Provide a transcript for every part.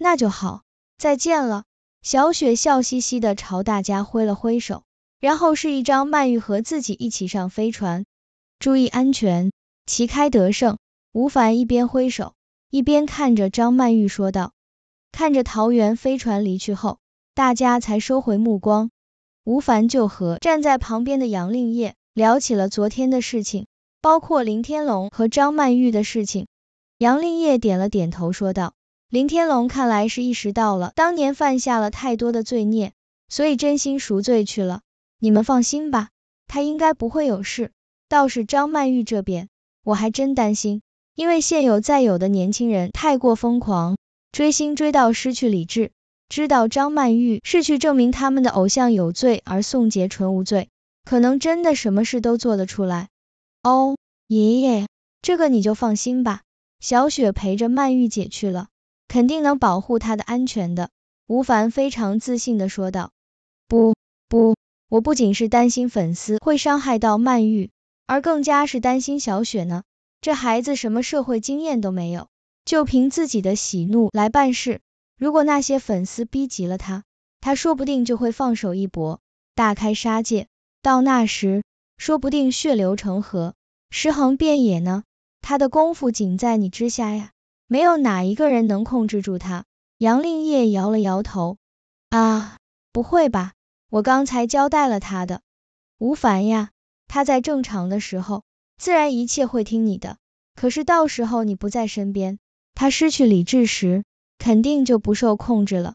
那就好，再见了。小雪笑嘻嘻的朝大家挥了挥手，然后是一张曼玉和自己一起上飞船，注意安全，旗开得胜。吴凡一边挥手，一边看着张曼玉说道。看着桃园飞船离去后，大家才收回目光。吴凡就和站在旁边的杨令业聊起了昨天的事情，包括林天龙和张曼玉的事情。杨令业点了点头说道。林天龙看来是意识到了，当年犯下了太多的罪孽，所以真心赎罪去了。你们放心吧，他应该不会有事。倒是张曼玉这边，我还真担心，因为现有在有的年轻人太过疯狂，追星追到失去理智，知道张曼玉是去证明他们的偶像有罪，而宋杰纯无罪，可能真的什么事都做得出来。哦，爷爷，这个你就放心吧，小雪陪着曼玉姐去了。肯定能保护他的安全的，吴凡非常自信的说道。不不，我不仅是担心粉丝会伤害到曼玉，而更加是担心小雪呢。这孩子什么社会经验都没有，就凭自己的喜怒来办事。如果那些粉丝逼急了他，他说不定就会放手一搏，大开杀戒。到那时，说不定血流成河，尸横遍野呢。他的功夫仅在你之下呀。没有哪一个人能控制住他。杨令业摇了摇头，啊，不会吧，我刚才交代了他的。吴凡呀，他在正常的时候，自然一切会听你的。可是到时候你不在身边，他失去理智时，肯定就不受控制了。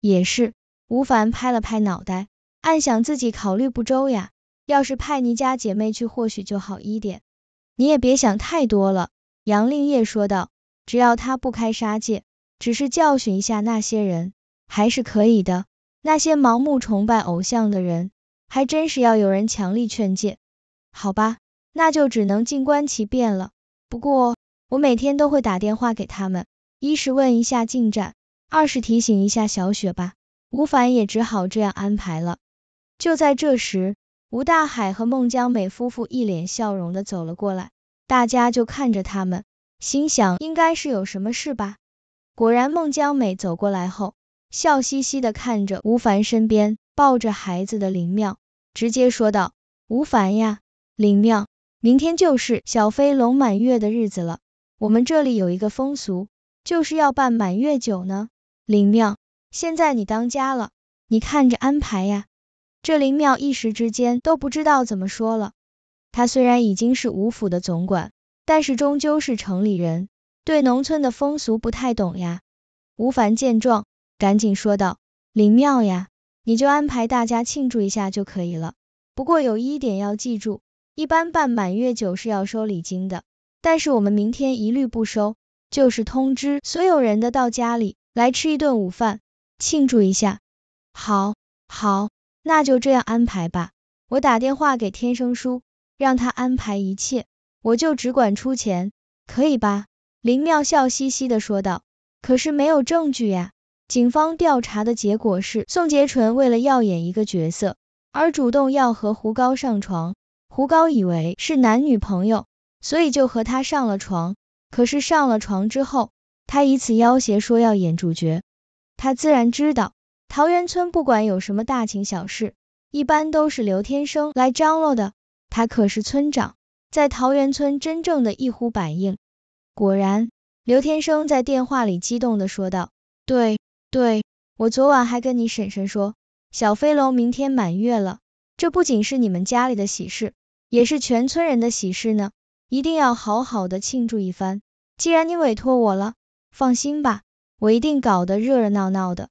也是，吴凡拍了拍脑袋，暗想自己考虑不周呀。要是派你家姐妹去，或许就好一点。你也别想太多了，杨令业说道。只要他不开杀戒，只是教训一下那些人，还是可以的。那些盲目崇拜偶像的人，还真是要有人强力劝诫。好吧，那就只能静观其变了。不过我每天都会打电话给他们，一是问一下进展，二是提醒一下小雪吧。吴凡也只好这样安排了。就在这时，吴大海和孟江美夫妇一脸笑容的走了过来，大家就看着他们。心想应该是有什么事吧，果然孟姜美走过来后，笑嘻嘻的看着吴凡身边抱着孩子的林妙，直接说道：“吴凡呀，林妙，明天就是小飞龙满月的日子了，我们这里有一个风俗，就是要办满月酒呢。林妙，现在你当家了，你看着安排呀。”这林妙一时之间都不知道怎么说了，他虽然已经是吴府的总管。但是终究是城里人，对农村的风俗不太懂呀。吴凡见状，赶紧说道：“林妙呀，你就安排大家庆祝一下就可以了。不过有一点要记住，一般办满月酒是要收礼金的，但是我们明天一律不收，就是通知所有人的到家里来吃一顿午饭，庆祝一下。好，好，那就这样安排吧。我打电话给天生叔，让他安排一切。”我就只管出钱，可以吧？林妙笑嘻嘻的说道。可是没有证据呀，警方调查的结果是，宋杰纯为了要演一个角色，而主动要和胡高上床，胡高以为是男女朋友，所以就和他上了床。可是上了床之后，他以此要挟说要演主角，他自然知道，桃源村不管有什么大情小事，一般都是刘天生来张罗的，他可是村长。在桃源村真正的一呼百应，果然，刘天生在电话里激动的说道：“对，对，我昨晚还跟你婶婶说，小飞龙明天满月了，这不仅是你们家里的喜事，也是全村人的喜事呢，一定要好好的庆祝一番。既然你委托我了，放心吧，我一定搞得热热闹闹的。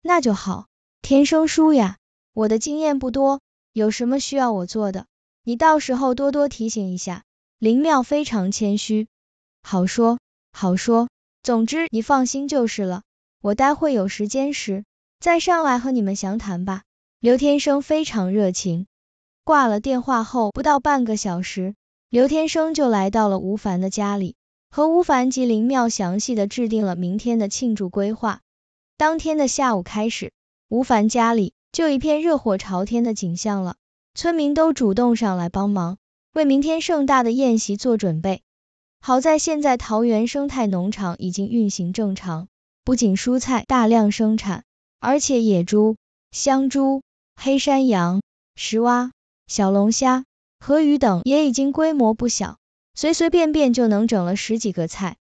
那就好，天生叔呀，我的经验不多，有什么需要我做的？”你到时候多多提醒一下，林妙非常谦虚，好说好说，总之你放心就是了，我待会有时间时再上来和你们详谈吧。刘天生非常热情，挂了电话后不到半个小时，刘天生就来到了吴凡的家里，和吴凡及林妙详细的制定了明天的庆祝规划。当天的下午开始，吴凡家里就一片热火朝天的景象了。村民都主动上来帮忙，为明天盛大的宴席做准备。好在现在桃园生态农场已经运行正常，不仅蔬菜大量生产，而且野猪、香猪、黑山羊、石蛙、小龙虾、河鱼等也已经规模不小，随随便便就能整了十几个菜。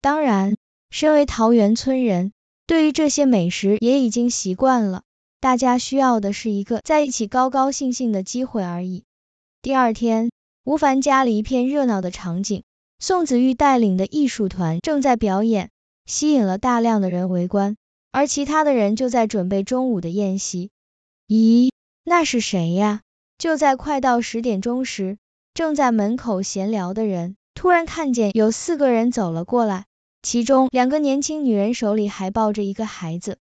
当然，身为桃园村人，对于这些美食也已经习惯了。大家需要的是一个在一起高高兴兴的机会而已。第二天，吴凡家里一片热闹的场景，宋子玉带领的艺术团正在表演，吸引了大量的人围观，而其他的人就在准备中午的宴席。咦，那是谁呀？就在快到十点钟时，正在门口闲聊的人突然看见有四个人走了过来，其中两个年轻女人手里还抱着一个孩子。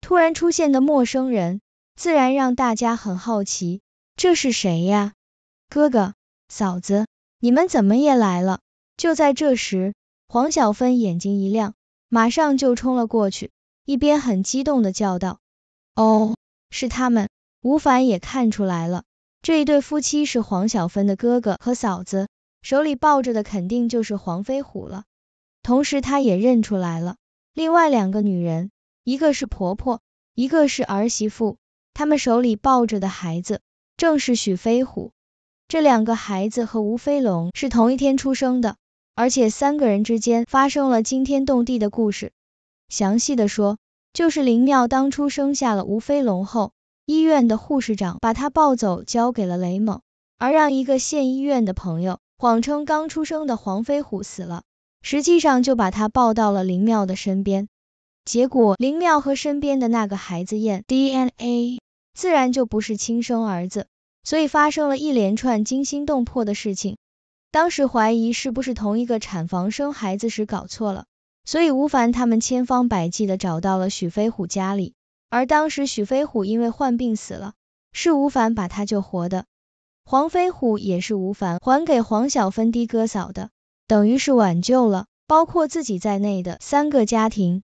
突然出现的陌生人，自然让大家很好奇，这是谁呀？哥哥，嫂子，你们怎么也来了？就在这时，黄小芬眼睛一亮，马上就冲了过去，一边很激动的叫道：“哦，是他们！”吴凡也看出来了，这一对夫妻是黄小芬的哥哥和嫂子，手里抱着的肯定就是黄飞虎了。同时，他也认出来了另外两个女人。一个是婆婆，一个是儿媳妇，他们手里抱着的孩子正是许飞虎。这两个孩子和吴飞龙是同一天出生的，而且三个人之间发生了惊天动地的故事。详细的说，就是林妙当初生下了吴飞龙后，医院的护士长把他抱走，交给了雷猛，而让一个县医院的朋友谎称刚出生的黄飞虎死了，实际上就把他抱到了林妙的身边。结果林妙和身边的那个孩子验 DNA，自然就不是亲生儿子，所以发生了一连串惊心动魄的事情。当时怀疑是不是同一个产房生孩子时搞错了，所以吴凡他们千方百计的找到了许飞虎家里，而当时许飞虎因为患病死了，是吴凡把他救活的。黄飞虎也是吴凡还给黄小芬的哥嫂的，等于是挽救了包括自己在内的三个家庭。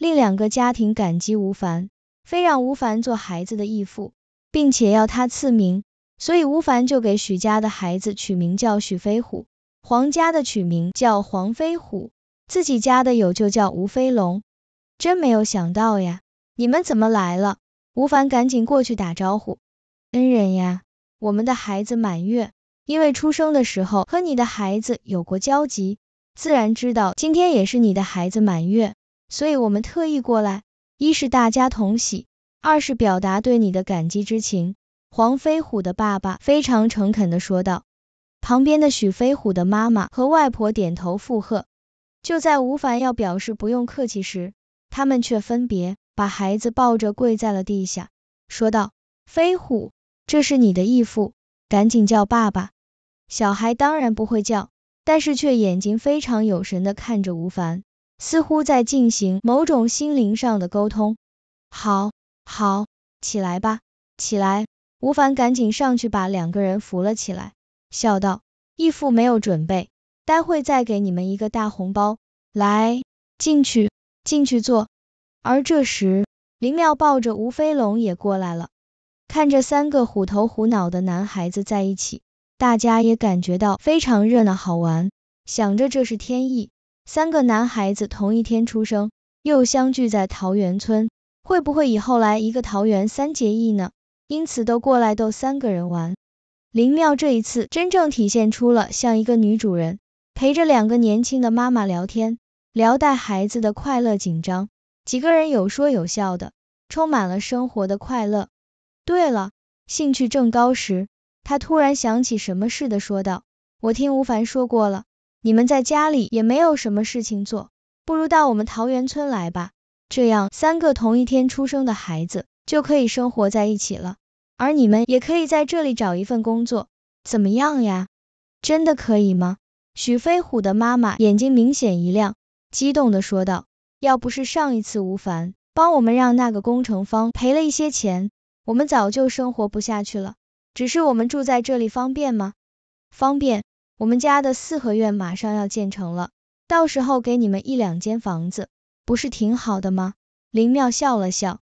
另两个家庭感激吴凡，非让吴凡做孩子的义父，并且要他赐名，所以吴凡就给许家的孩子取名叫许飞虎，黄家的取名叫黄飞虎，自己家的有就叫吴飞龙。真没有想到呀，你们怎么来了？吴凡赶紧过去打招呼，恩人呀，我们的孩子满月，因为出生的时候和你的孩子有过交集，自然知道今天也是你的孩子满月。所以我们特意过来，一是大家同喜，二是表达对你的感激之情。黄飞虎的爸爸非常诚恳地说道，旁边的许飞虎的妈妈和外婆点头附和。就在吴凡要表示不用客气时，他们却分别把孩子抱着跪在了地下，说道：“飞虎，这是你的义父，赶紧叫爸爸。”小孩当然不会叫，但是却眼睛非常有神地看着吴凡。似乎在进行某种心灵上的沟通。好，好，起来吧，起来！吴凡赶紧上去把两个人扶了起来，笑道：“义父没有准备，待会再给你们一个大红包。”来，进去，进去坐。而这时，林妙抱着吴飞龙也过来了，看着三个虎头虎脑的男孩子在一起，大家也感觉到非常热闹好玩，想着这是天意。三个男孩子同一天出生，又相聚在桃园村，会不会以后来一个桃园三结义呢？因此都过来逗三个人玩。林妙这一次真正体现出了像一个女主人，陪着两个年轻的妈妈聊天，聊带孩子的快乐紧张。几个人有说有笑的，充满了生活的快乐。对了，兴趣正高时，她突然想起什么似的说道：“我听吴凡说过了。”你们在家里也没有什么事情做，不如到我们桃源村来吧，这样三个同一天出生的孩子就可以生活在一起了，而你们也可以在这里找一份工作，怎么样呀？真的可以吗？许飞虎的妈妈眼睛明显一亮，激动的说道，要不是上一次吴凡帮我们让那个工程方赔了一些钱，我们早就生活不下去了。只是我们住在这里方便吗？方便。我们家的四合院马上要建成了，到时候给你们一两间房子，不是挺好的吗？林妙笑了笑，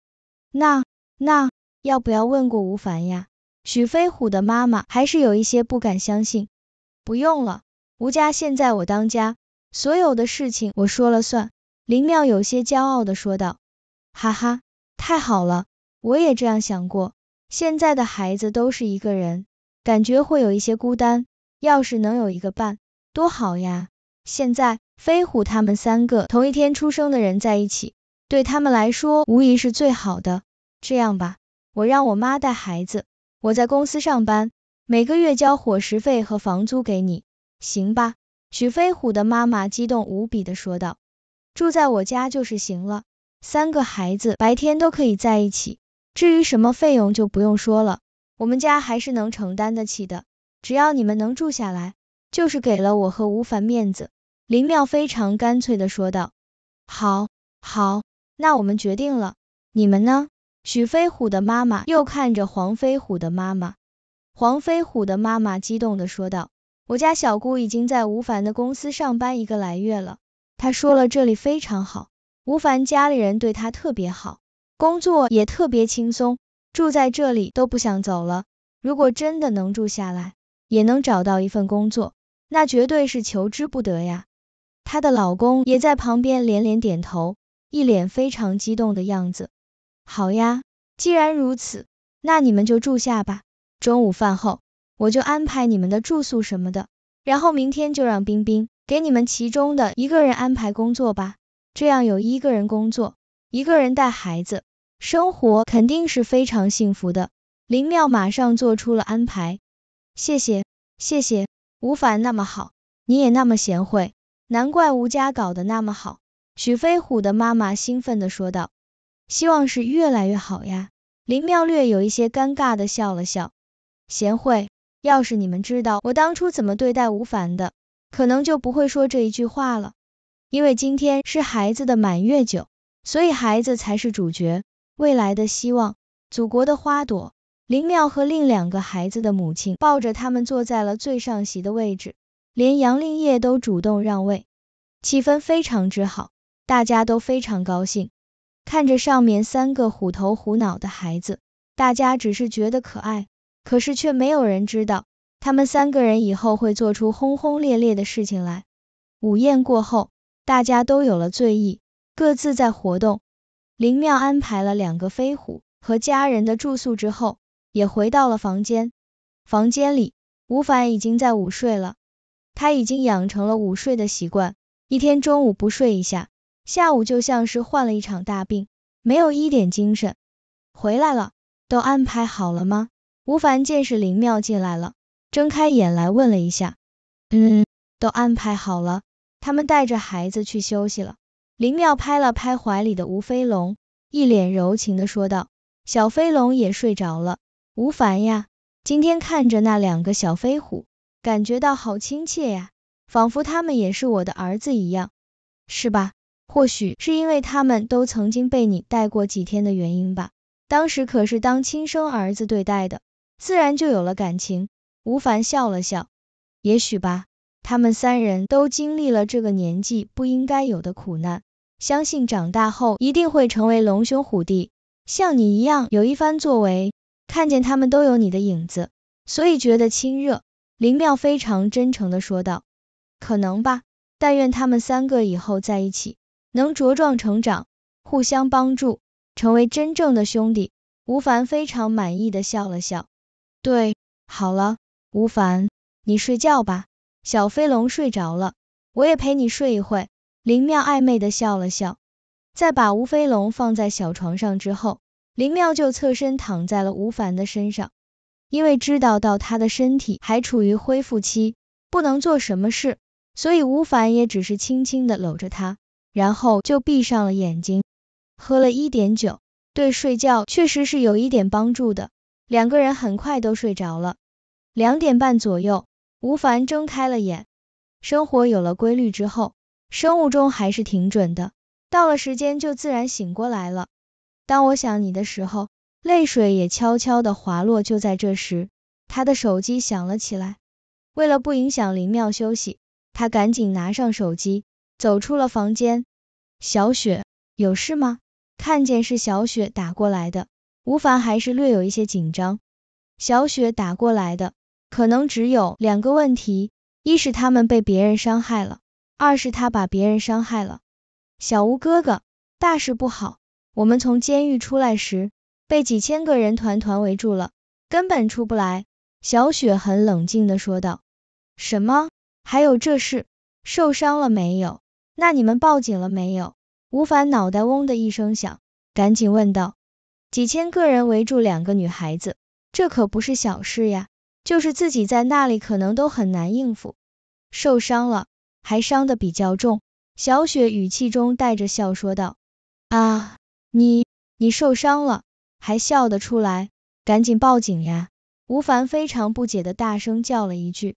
那那要不要问过吴凡呀？许飞虎的妈妈还是有一些不敢相信。不用了，吴家现在我当家，所有的事情我说了算。林妙有些骄傲的说道。哈哈，太好了，我也这样想过，现在的孩子都是一个人，感觉会有一些孤单。要是能有一个伴，多好呀！现在飞虎他们三个同一天出生的人在一起，对他们来说无疑是最好的。这样吧，我让我妈带孩子，我在公司上班，每个月交伙食费和房租给你，行吧？许飞虎的妈妈激动无比地说道，住在我家就是行了，三个孩子白天都可以在一起，至于什么费用就不用说了，我们家还是能承担得起的。只要你们能住下来，就是给了我和吴凡面子。”林妙非常干脆的说道。“好，好，那我们决定了。你们呢？”许飞虎的妈妈又看着黄飞虎的妈妈，黄飞虎的妈妈激动的说道：“我家小姑已经在吴凡的公司上班一个来月了，她说了这里非常好，吴凡家里人对她特别好，工作也特别轻松，住在这里都不想走了。如果真的能住下来。”也能找到一份工作，那绝对是求之不得呀。她的老公也在旁边连连点头，一脸非常激动的样子。好呀，既然如此，那你们就住下吧。中午饭后，我就安排你们的住宿什么的，然后明天就让冰冰给你们其中的一个人安排工作吧。这样有一个人工作，一个人带孩子，生活肯定是非常幸福的。林妙马上做出了安排。谢谢，谢谢吴凡那么好，你也那么贤惠，难怪吴家搞得那么好。许飞虎的妈妈兴奋的说道，希望是越来越好呀。林妙略有一些尴尬的笑了笑，贤惠，要是你们知道我当初怎么对待吴凡的，可能就不会说这一句话了。因为今天是孩子的满月酒，所以孩子才是主角，未来的希望，祖国的花朵。林妙和另两个孩子的母亲抱着他们坐在了最上席的位置，连杨令业都主动让位，气氛非常之好，大家都非常高兴。看着上面三个虎头虎脑的孩子，大家只是觉得可爱，可是却没有人知道，他们三个人以后会做出轰轰烈烈的事情来。午宴过后，大家都有了醉意，各自在活动。林妙安排了两个飞虎和家人的住宿之后。也回到了房间，房间里吴凡已经在午睡了，他已经养成了午睡的习惯，一天中午不睡一下，下午就像是患了一场大病，没有一点精神。回来了，都安排好了吗？吴凡见是林妙进来了，睁开眼来问了一下，嗯，都安排好了，他们带着孩子去休息了。林妙拍了拍怀里的吴飞龙，一脸柔情的说道，小飞龙也睡着了。吴凡呀，今天看着那两个小飞虎，感觉到好亲切呀，仿佛他们也是我的儿子一样，是吧？或许是因为他们都曾经被你带过几天的原因吧，当时可是当亲生儿子对待的，自然就有了感情。吴凡笑了笑，也许吧，他们三人都经历了这个年纪不应该有的苦难，相信长大后一定会成为龙兄虎弟，像你一样有一番作为。看见他们都有你的影子，所以觉得亲热。林妙非常真诚的说道：“可能吧，但愿他们三个以后在一起，能茁壮成长，互相帮助，成为真正的兄弟。”吴凡非常满意的笑了笑：“对，好了，吴凡，你睡觉吧。”小飞龙睡着了，我也陪你睡一会林妙暧昧的笑了笑，在把吴飞龙放在小床上之后。林妙就侧身躺在了吴凡的身上，因为知道到他的身体还处于恢复期，不能做什么事，所以吴凡也只是轻轻的搂着她，然后就闭上了眼睛，喝了一点酒，对睡觉确实是有一点帮助的。两个人很快都睡着了。两点半左右，吴凡睁开了眼。生活有了规律之后，生物钟还是挺准的，到了时间就自然醒过来了。当我想你的时候，泪水也悄悄的滑落。就在这时，他的手机响了起来。为了不影响林妙休息，他赶紧拿上手机，走出了房间。小雪，有事吗？看见是小雪打过来的，吴凡还是略有一些紧张。小雪打过来的，可能只有两个问题：一是他们被别人伤害了，二是他把别人伤害了。小吴哥哥，大事不好！我们从监狱出来时，被几千个人团团围住了，根本出不来。”小雪很冷静的说道。“什么？还有这事？受伤了没有？那你们报警了没有？”吴凡脑袋嗡的一声响，赶紧问道。“几千个人围住两个女孩子，这可不是小事呀！就是自己在那里，可能都很难应付。”受伤了，还伤的比较重。”小雪语气中带着笑说道。啊，你你受伤了还笑得出来？赶紧报警呀！吴凡非常不解的大声叫了一句：“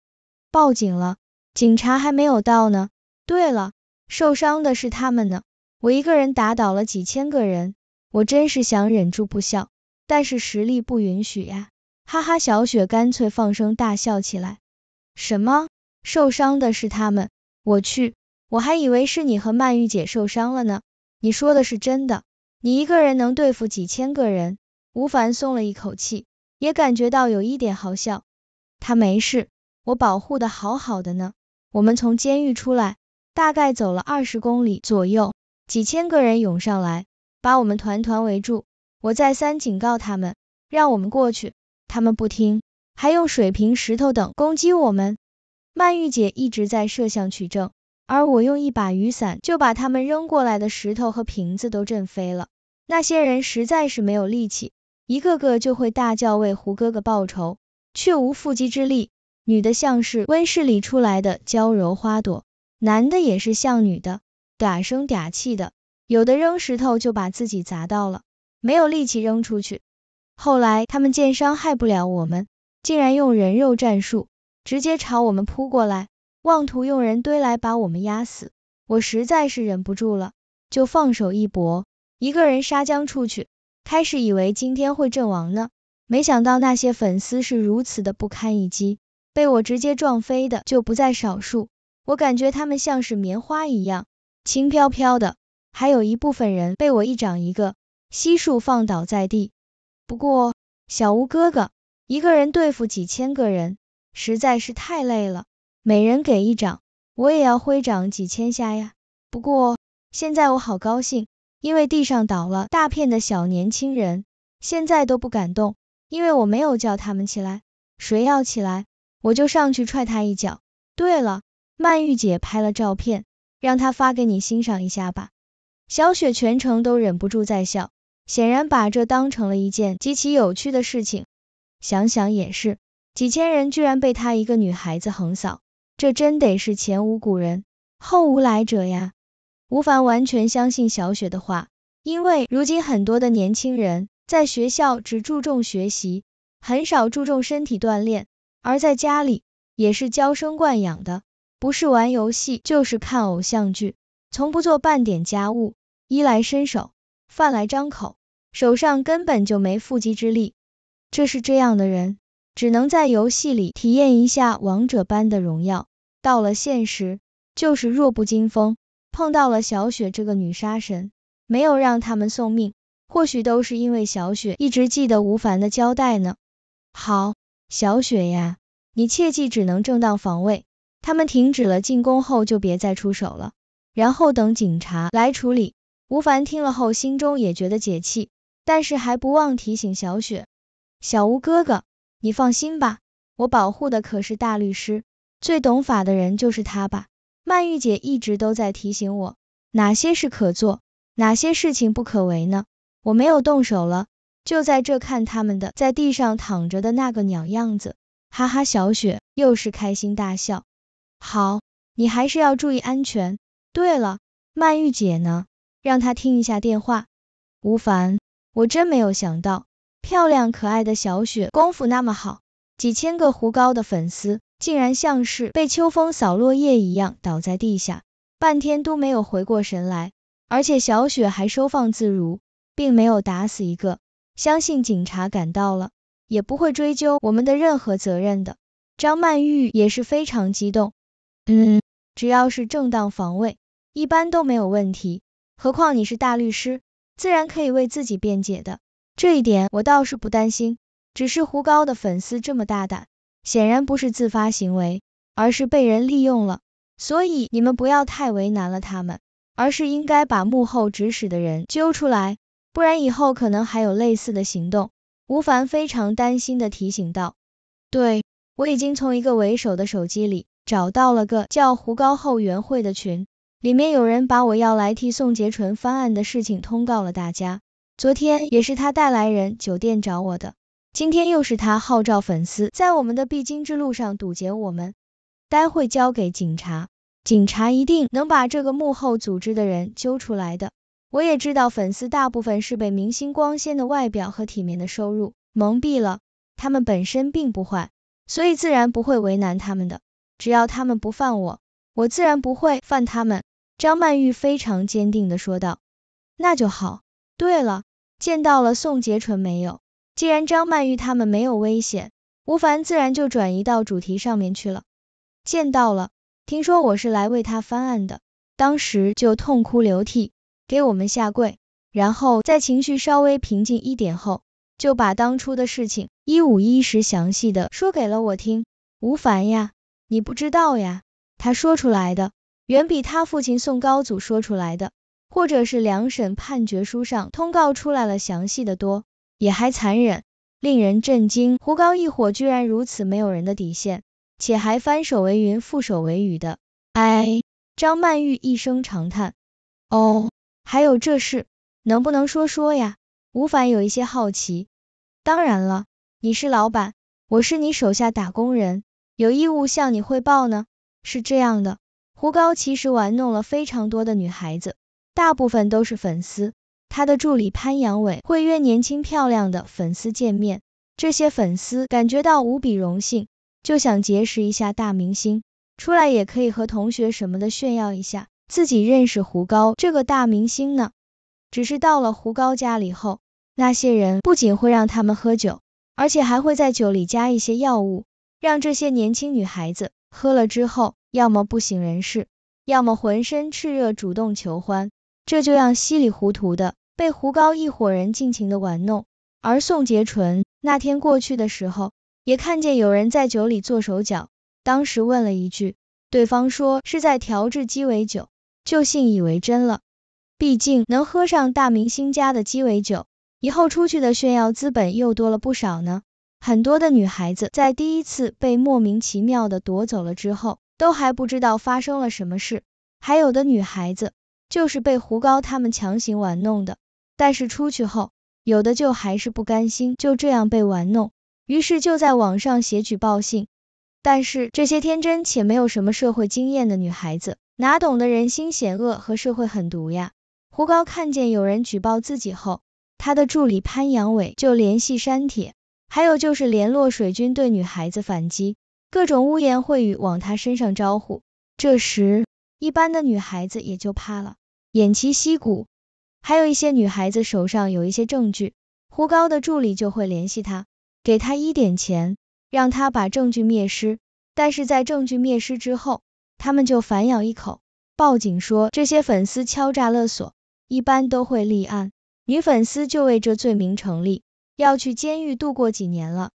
报警了，警察还没有到呢。”对了，受伤的是他们呢，我一个人打倒了几千个人，我真是想忍住不笑，但是实力不允许呀！哈哈，小雪干脆放声大笑起来。什么？受伤的是他们？我去，我还以为是你和曼玉姐受伤了呢。你说的是真的？你一个人能对付几千个人？吴凡松了一口气，也感觉到有一点好笑。他没事，我保护的好好的呢。我们从监狱出来，大概走了二十公里左右，几千个人涌上来，把我们团团围住。我再三警告他们，让我们过去，他们不听，还用水瓶、石头等攻击我们。曼玉姐一直在摄像取证，而我用一把雨伞就把他们扔过来的石头和瓶子都震飞了。那些人实在是没有力气，一个个就会大叫为胡哥哥报仇，却无缚鸡之力。女的像是温室里出来的娇柔花朵，男的也是像女的，嗲声嗲气的。有的扔石头就把自己砸到了，没有力气扔出去。后来他们见伤害不了我们，竟然用人肉战术，直接朝我们扑过来，妄图用人堆来把我们压死。我实在是忍不住了，就放手一搏。一个人杀将出去，开始以为今天会阵亡呢，没想到那些粉丝是如此的不堪一击，被我直接撞飞的就不在少数。我感觉他们像是棉花一样轻飘飘的，还有一部分人被我一掌一个，悉数放倒在地。不过小吴哥哥一个人对付几千个人实在是太累了，每人给一掌，我也要挥掌几千下呀。不过现在我好高兴。因为地上倒了大片的小年轻人，现在都不敢动，因为我没有叫他们起来，谁要起来，我就上去踹他一脚。对了，曼玉姐拍了照片，让她发给你欣赏一下吧。小雪全程都忍不住在笑，显然把这当成了一件极其有趣的事情。想想也是，几千人居然被她一个女孩子横扫，这真得是前无古人，后无来者呀。吴凡完全相信小雪的话，因为如今很多的年轻人在学校只注重学习，很少注重身体锻炼，而在家里也是娇生惯养的，不是玩游戏就是看偶像剧，从不做半点家务，衣来伸手，饭来张口，手上根本就没缚鸡之力。这是这样的人，只能在游戏里体验一下王者般的荣耀，到了现实就是弱不禁风。碰到了小雪这个女杀神，没有让他们送命，或许都是因为小雪一直记得吴凡的交代呢。好，小雪呀，你切记只能正当防卫，他们停止了进攻后就别再出手了，然后等警察来处理。吴凡听了后，心中也觉得解气，但是还不忘提醒小雪：“小吴哥哥，你放心吧，我保护的可是大律师，最懂法的人就是他吧。”曼玉姐一直都在提醒我，哪些事可做，哪些事情不可为呢？我没有动手了，就在这看他们的在地上躺着的那个鸟样子，哈哈，小雪又是开心大笑。好，你还是要注意安全。对了，曼玉姐呢？让她听一下电话。吴凡，我真没有想到，漂亮可爱的小雪功夫那么好，几千个胡高的粉丝。竟然像是被秋风扫落叶一样倒在地下，半天都没有回过神来，而且小雪还收放自如，并没有打死一个。相信警察赶到了，也不会追究我们的任何责任的。张曼玉也是非常激动，嗯，只要是正当防卫，一般都没有问题，何况你是大律师，自然可以为自己辩解的，这一点我倒是不担心。只是胡高的粉丝这么大胆。显然不是自发行为，而是被人利用了。所以你们不要太为难了他们，而是应该把幕后指使的人揪出来，不然以后可能还有类似的行动。吴凡非常担心的提醒道：“对，我已经从一个为首的手机里找到了个叫胡高后援会的群，里面有人把我要来替宋杰纯翻案的事情通告了大家。昨天也是他带来人酒店找我的。”今天又是他号召粉丝在我们的必经之路上堵截我们，待会交给警察，警察一定能把这个幕后组织的人揪出来的。我也知道粉丝大部分是被明星光鲜的外表和体面的收入蒙蔽了，他们本身并不坏，所以自然不会为难他们的。只要他们不犯我，我自然不会犯他们。张曼玉非常坚定地说道：“那就好。对了，见到了宋杰纯没有？”既然张曼玉他们没有危险，吴凡自然就转移到主题上面去了。见到了，听说我是来为他翻案的，当时就痛哭流涕，给我们下跪，然后在情绪稍微平静一点后，就把当初的事情一五一十详细的说给了我听。吴凡呀，你不知道呀，他说出来的远比他父亲宋高祖说出来的，或者是两审判决书上通告出来了详细的多。也还残忍，令人震惊。胡高一伙居然如此没有人的底线，且还翻手为云，覆手为雨的。哎，张曼玉一声长叹。哦，还有这事，能不能说说呀？吴凡有一些好奇。当然了，你是老板，我是你手下打工人，有义务向你汇报呢。是这样的，胡高其实玩弄了非常多的女孩子，大部分都是粉丝。他的助理潘阳伟会约年轻漂亮的粉丝见面，这些粉丝感觉到无比荣幸，就想结识一下大明星，出来也可以和同学什么的炫耀一下自己认识胡高这个大明星呢。只是到了胡高家里后，那些人不仅会让他们喝酒，而且还会在酒里加一些药物，让这些年轻女孩子喝了之后，要么不省人事，要么浑身炽热主动求欢，这就让稀里糊涂的。被胡高一伙人尽情的玩弄，而宋洁纯那天过去的时候，也看见有人在酒里做手脚，当时问了一句，对方说是在调制鸡尾酒，就信以为真了。毕竟能喝上大明星家的鸡尾酒，以后出去的炫耀资本又多了不少呢。很多的女孩子在第一次被莫名其妙的夺走了之后，都还不知道发生了什么事，还有的女孩子就是被胡高他们强行玩弄的。但是出去后，有的就还是不甘心，就这样被玩弄，于是就在网上写举报信。但是这些天真且没有什么社会经验的女孩子，哪懂得人心险恶和社会狠毒呀？胡高看见有人举报自己后，他的助理潘阳伟就联系删帖，还有就是联络水军对女孩子反击，各种污言秽语往他身上招呼。这时，一般的女孩子也就怕了，偃旗息鼓。还有一些女孩子手上有一些证据，胡高的助理就会联系他，给他一点钱，让他把证据灭失。但是在证据灭失之后，他们就反咬一口，报警说这些粉丝敲诈勒索，一般都会立案。女粉丝就为这罪名成立，要去监狱度过几年了。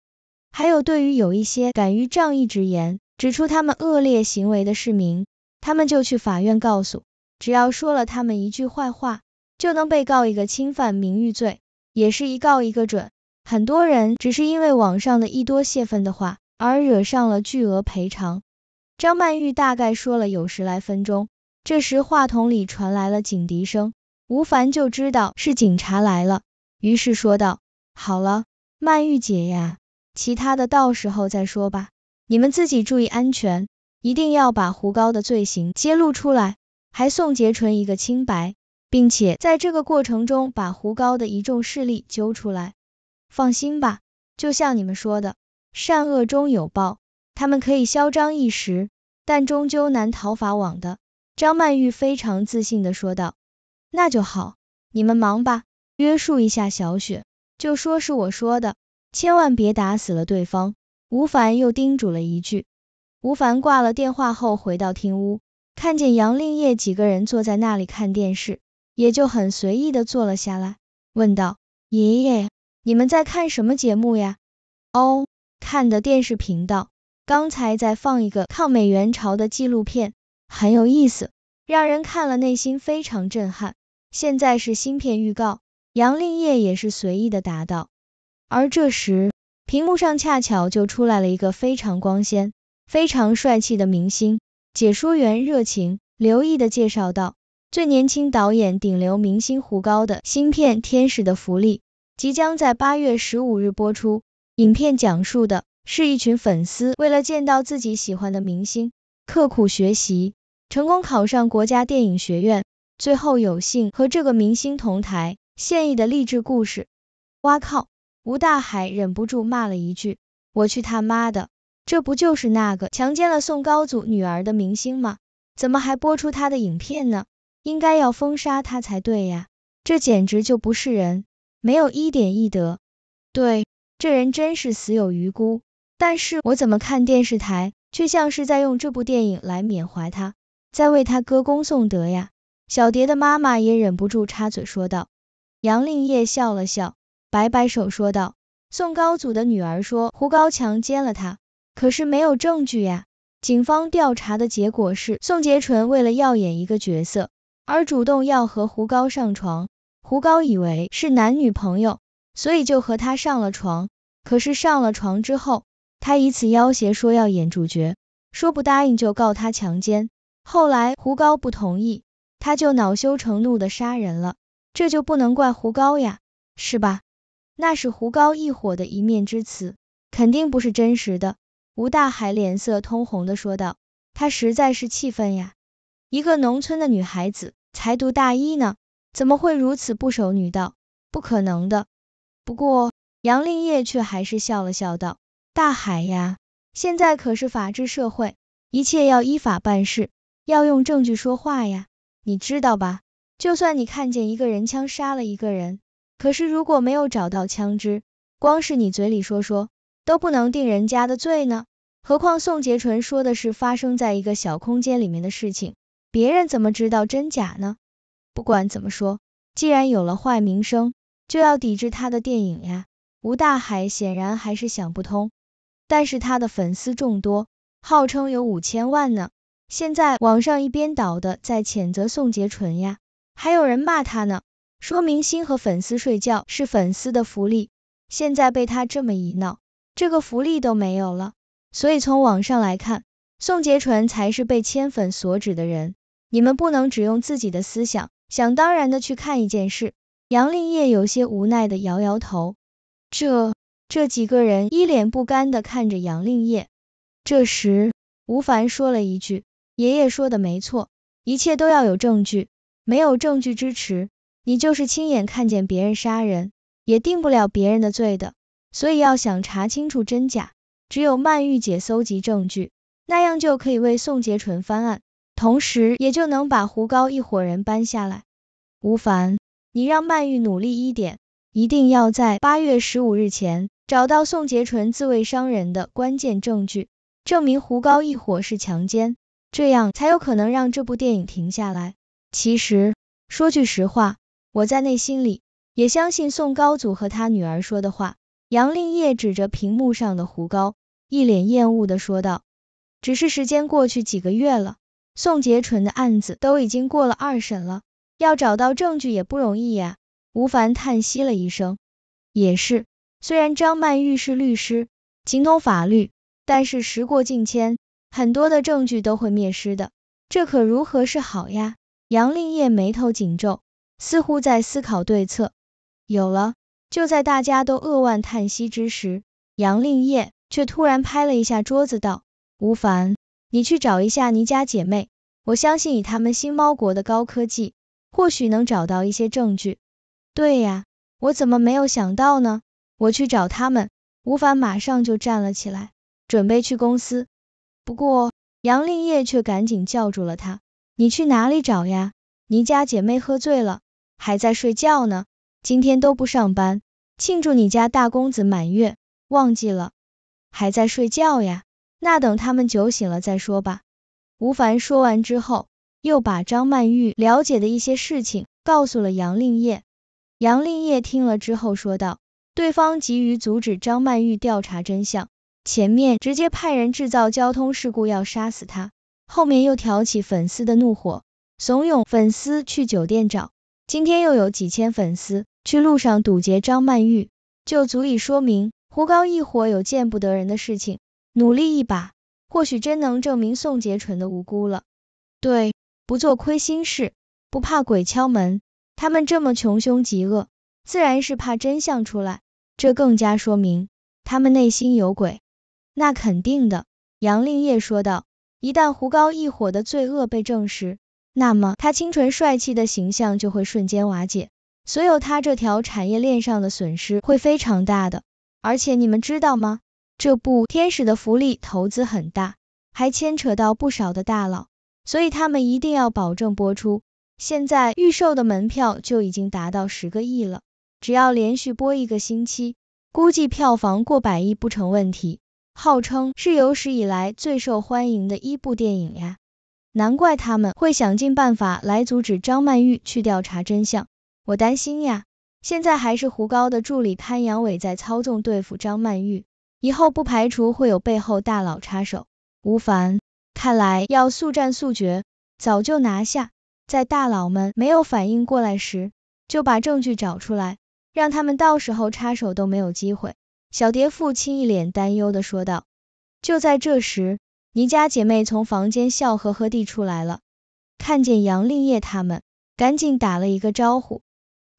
还有对于有一些敢于仗义执言，指出他们恶劣行为的市民，他们就去法院告诉，只要说了他们一句坏话。就能被告一个侵犯名誉罪，也是一告一个准。很多人只是因为网上的一多泄愤的话，而惹上了巨额赔偿。张曼玉大概说了有十来分钟，这时话筒里传来了警笛声，吴凡就知道是警察来了，于是说道：“好了，曼玉姐呀，其他的到时候再说吧，你们自己注意安全，一定要把胡高的罪行揭露出来，还宋杰纯一个清白。”并且在这个过程中把胡高的一众势力揪出来。放心吧，就像你们说的，善恶终有报，他们可以嚣张一时，但终究难逃法网的。张曼玉非常自信的说道。那就好，你们忙吧，约束一下小雪，就说是我说的，千万别打死了对方。吴凡又叮嘱了一句。吴凡挂了电话后回到厅屋，看见杨令业几个人坐在那里看电视。也就很随意的坐了下来，问道：“爷爷，你们在看什么节目呀？”“哦，看的电视频道，刚才在放一个抗美援朝的纪录片，很有意思，让人看了内心非常震撼。现在是新片预告。”杨令业也是随意的答道。而这时，屏幕上恰巧就出来了一个非常光鲜、非常帅气的明星，解说员热情留意的介绍道。最年轻导演、顶流明星胡高的新片《天使的福利》即将在八月十五日播出。影片讲述的是一群粉丝为了见到自己喜欢的明星，刻苦学习，成功考上国家电影学院，最后有幸和这个明星同台现役的励志故事。哇靠！吴大海忍不住骂了一句：“我去他妈的，这不就是那个强奸了宋高祖女儿的明星吗？怎么还播出他的影片呢？”应该要封杀他才对呀，这简直就不是人，没有一点义德。对，这人真是死有余辜。但是我怎么看电视台，却像是在用这部电影来缅怀他，在为他歌功颂德呀。小蝶的妈妈也忍不住插嘴说道。杨令业笑了笑，摆摆手说道：“宋高祖的女儿说胡高强奸了她，可是没有证据呀。警方调查的结果是宋杰纯为了要演一个角色。”而主动要和胡高上床，胡高以为是男女朋友，所以就和他上了床。可是上了床之后，他以此要挟说要演主角，说不答应就告他强奸。后来胡高不同意，他就恼羞成怒的杀人了。这就不能怪胡高呀，是吧？那是胡高一伙的一面之词，肯定不是真实的。吴大海脸色通红的说道，他实在是气愤呀。一个农村的女孩子才读大一呢，怎么会如此不守女道？不可能的。不过杨令业却还是笑了笑道：“大海呀，现在可是法治社会，一切要依法办事，要用证据说话呀，你知道吧？就算你看见一个人枪杀了一个人，可是如果没有找到枪支，光是你嘴里说说，都不能定人家的罪呢。何况宋杰纯说的是发生在一个小空间里面的事情。”别人怎么知道真假呢？不管怎么说，既然有了坏名声，就要抵制他的电影呀。吴大海显然还是想不通，但是他的粉丝众多，号称有五千万呢。现在网上一边倒的在谴责宋杰纯呀，还有人骂他呢，说明星和粉丝睡觉是粉丝的福利，现在被他这么一闹，这个福利都没有了。所以从网上来看，宋杰纯才是被千粉所指的人。你们不能只用自己的思想，想当然的去看一件事。杨令业有些无奈的摇摇头。这，这几个人一脸不甘的看着杨令业。这时，吴凡说了一句：“爷爷说的没错，一切都要有证据，没有证据支持，你就是亲眼看见别人杀人，也定不了别人的罪的。所以要想查清楚真假，只有曼玉姐搜集证据，那样就可以为宋杰纯翻案。”同时，也就能把胡高一伙人搬下来。吴凡，你让曼玉努力一点，一定要在八月十五日前找到宋杰纯自卫伤人的关键证据，证明胡高一伙是强奸，这样才有可能让这部电影停下来。其实，说句实话，我在内心里也相信宋高祖和他女儿说的话。杨令业指着屏幕上的胡高，一脸厌恶的说道。只是时间过去几个月了。宋杰纯的案子都已经过了二审了，要找到证据也不容易呀。吴凡叹息了一声，也是，虽然张曼玉是律师，精通法律，但是时过境迁，很多的证据都会灭失的，这可如何是好呀？杨令业眉头紧皱，似乎在思考对策。有了，就在大家都扼腕叹息之时，杨令业却突然拍了一下桌子，道：“吴凡。”你去找一下倪家姐妹，我相信以他们新猫国的高科技，或许能找到一些证据。对呀，我怎么没有想到呢？我去找他们。吴凡马上就站了起来，准备去公司。不过杨令业却赶紧叫住了他：“你去哪里找呀？倪家姐妹喝醉了，还在睡觉呢。今天都不上班，庆祝你家大公子满月，忘记了？还在睡觉呀？”那等他们酒醒了再说吧。吴凡说完之后，又把张曼玉了解的一些事情告诉了杨令业。杨令业听了之后说道，对方急于阻止张曼玉调查真相，前面直接派人制造交通事故要杀死他，后面又挑起粉丝的怒火，怂恿粉丝去酒店找，今天又有几千粉丝去路上堵截张曼玉，就足以说明胡高一伙有见不得人的事情。努力一把，或许真能证明宋杰纯的无辜了。对，不做亏心事，不怕鬼敲门。他们这么穷凶极恶，自然是怕真相出来，这更加说明他们内心有鬼。那肯定的，杨令业说道。一旦胡高一伙的罪恶被证实，那么他清纯帅气的形象就会瞬间瓦解，所有他这条产业链上的损失会非常大的。而且你们知道吗？这部《天使的福利投资很大，还牵扯到不少的大佬，所以他们一定要保证播出。现在预售的门票就已经达到十个亿了，只要连续播一个星期，估计票房过百亿不成问题。号称是有史以来最受欢迎的一部电影呀，难怪他们会想尽办法来阻止张曼玉去调查真相。我担心呀，现在还是胡高的助理潘阳伟在操纵对付张曼玉。以后不排除会有背后大佬插手，吴凡，看来要速战速决，早就拿下，在大佬们没有反应过来时，就把证据找出来，让他们到时候插手都没有机会。小蝶父亲一脸担忧地说道。就在这时，倪家姐妹从房间笑呵呵地出来了，看见杨立业他们，赶紧打了一个招呼，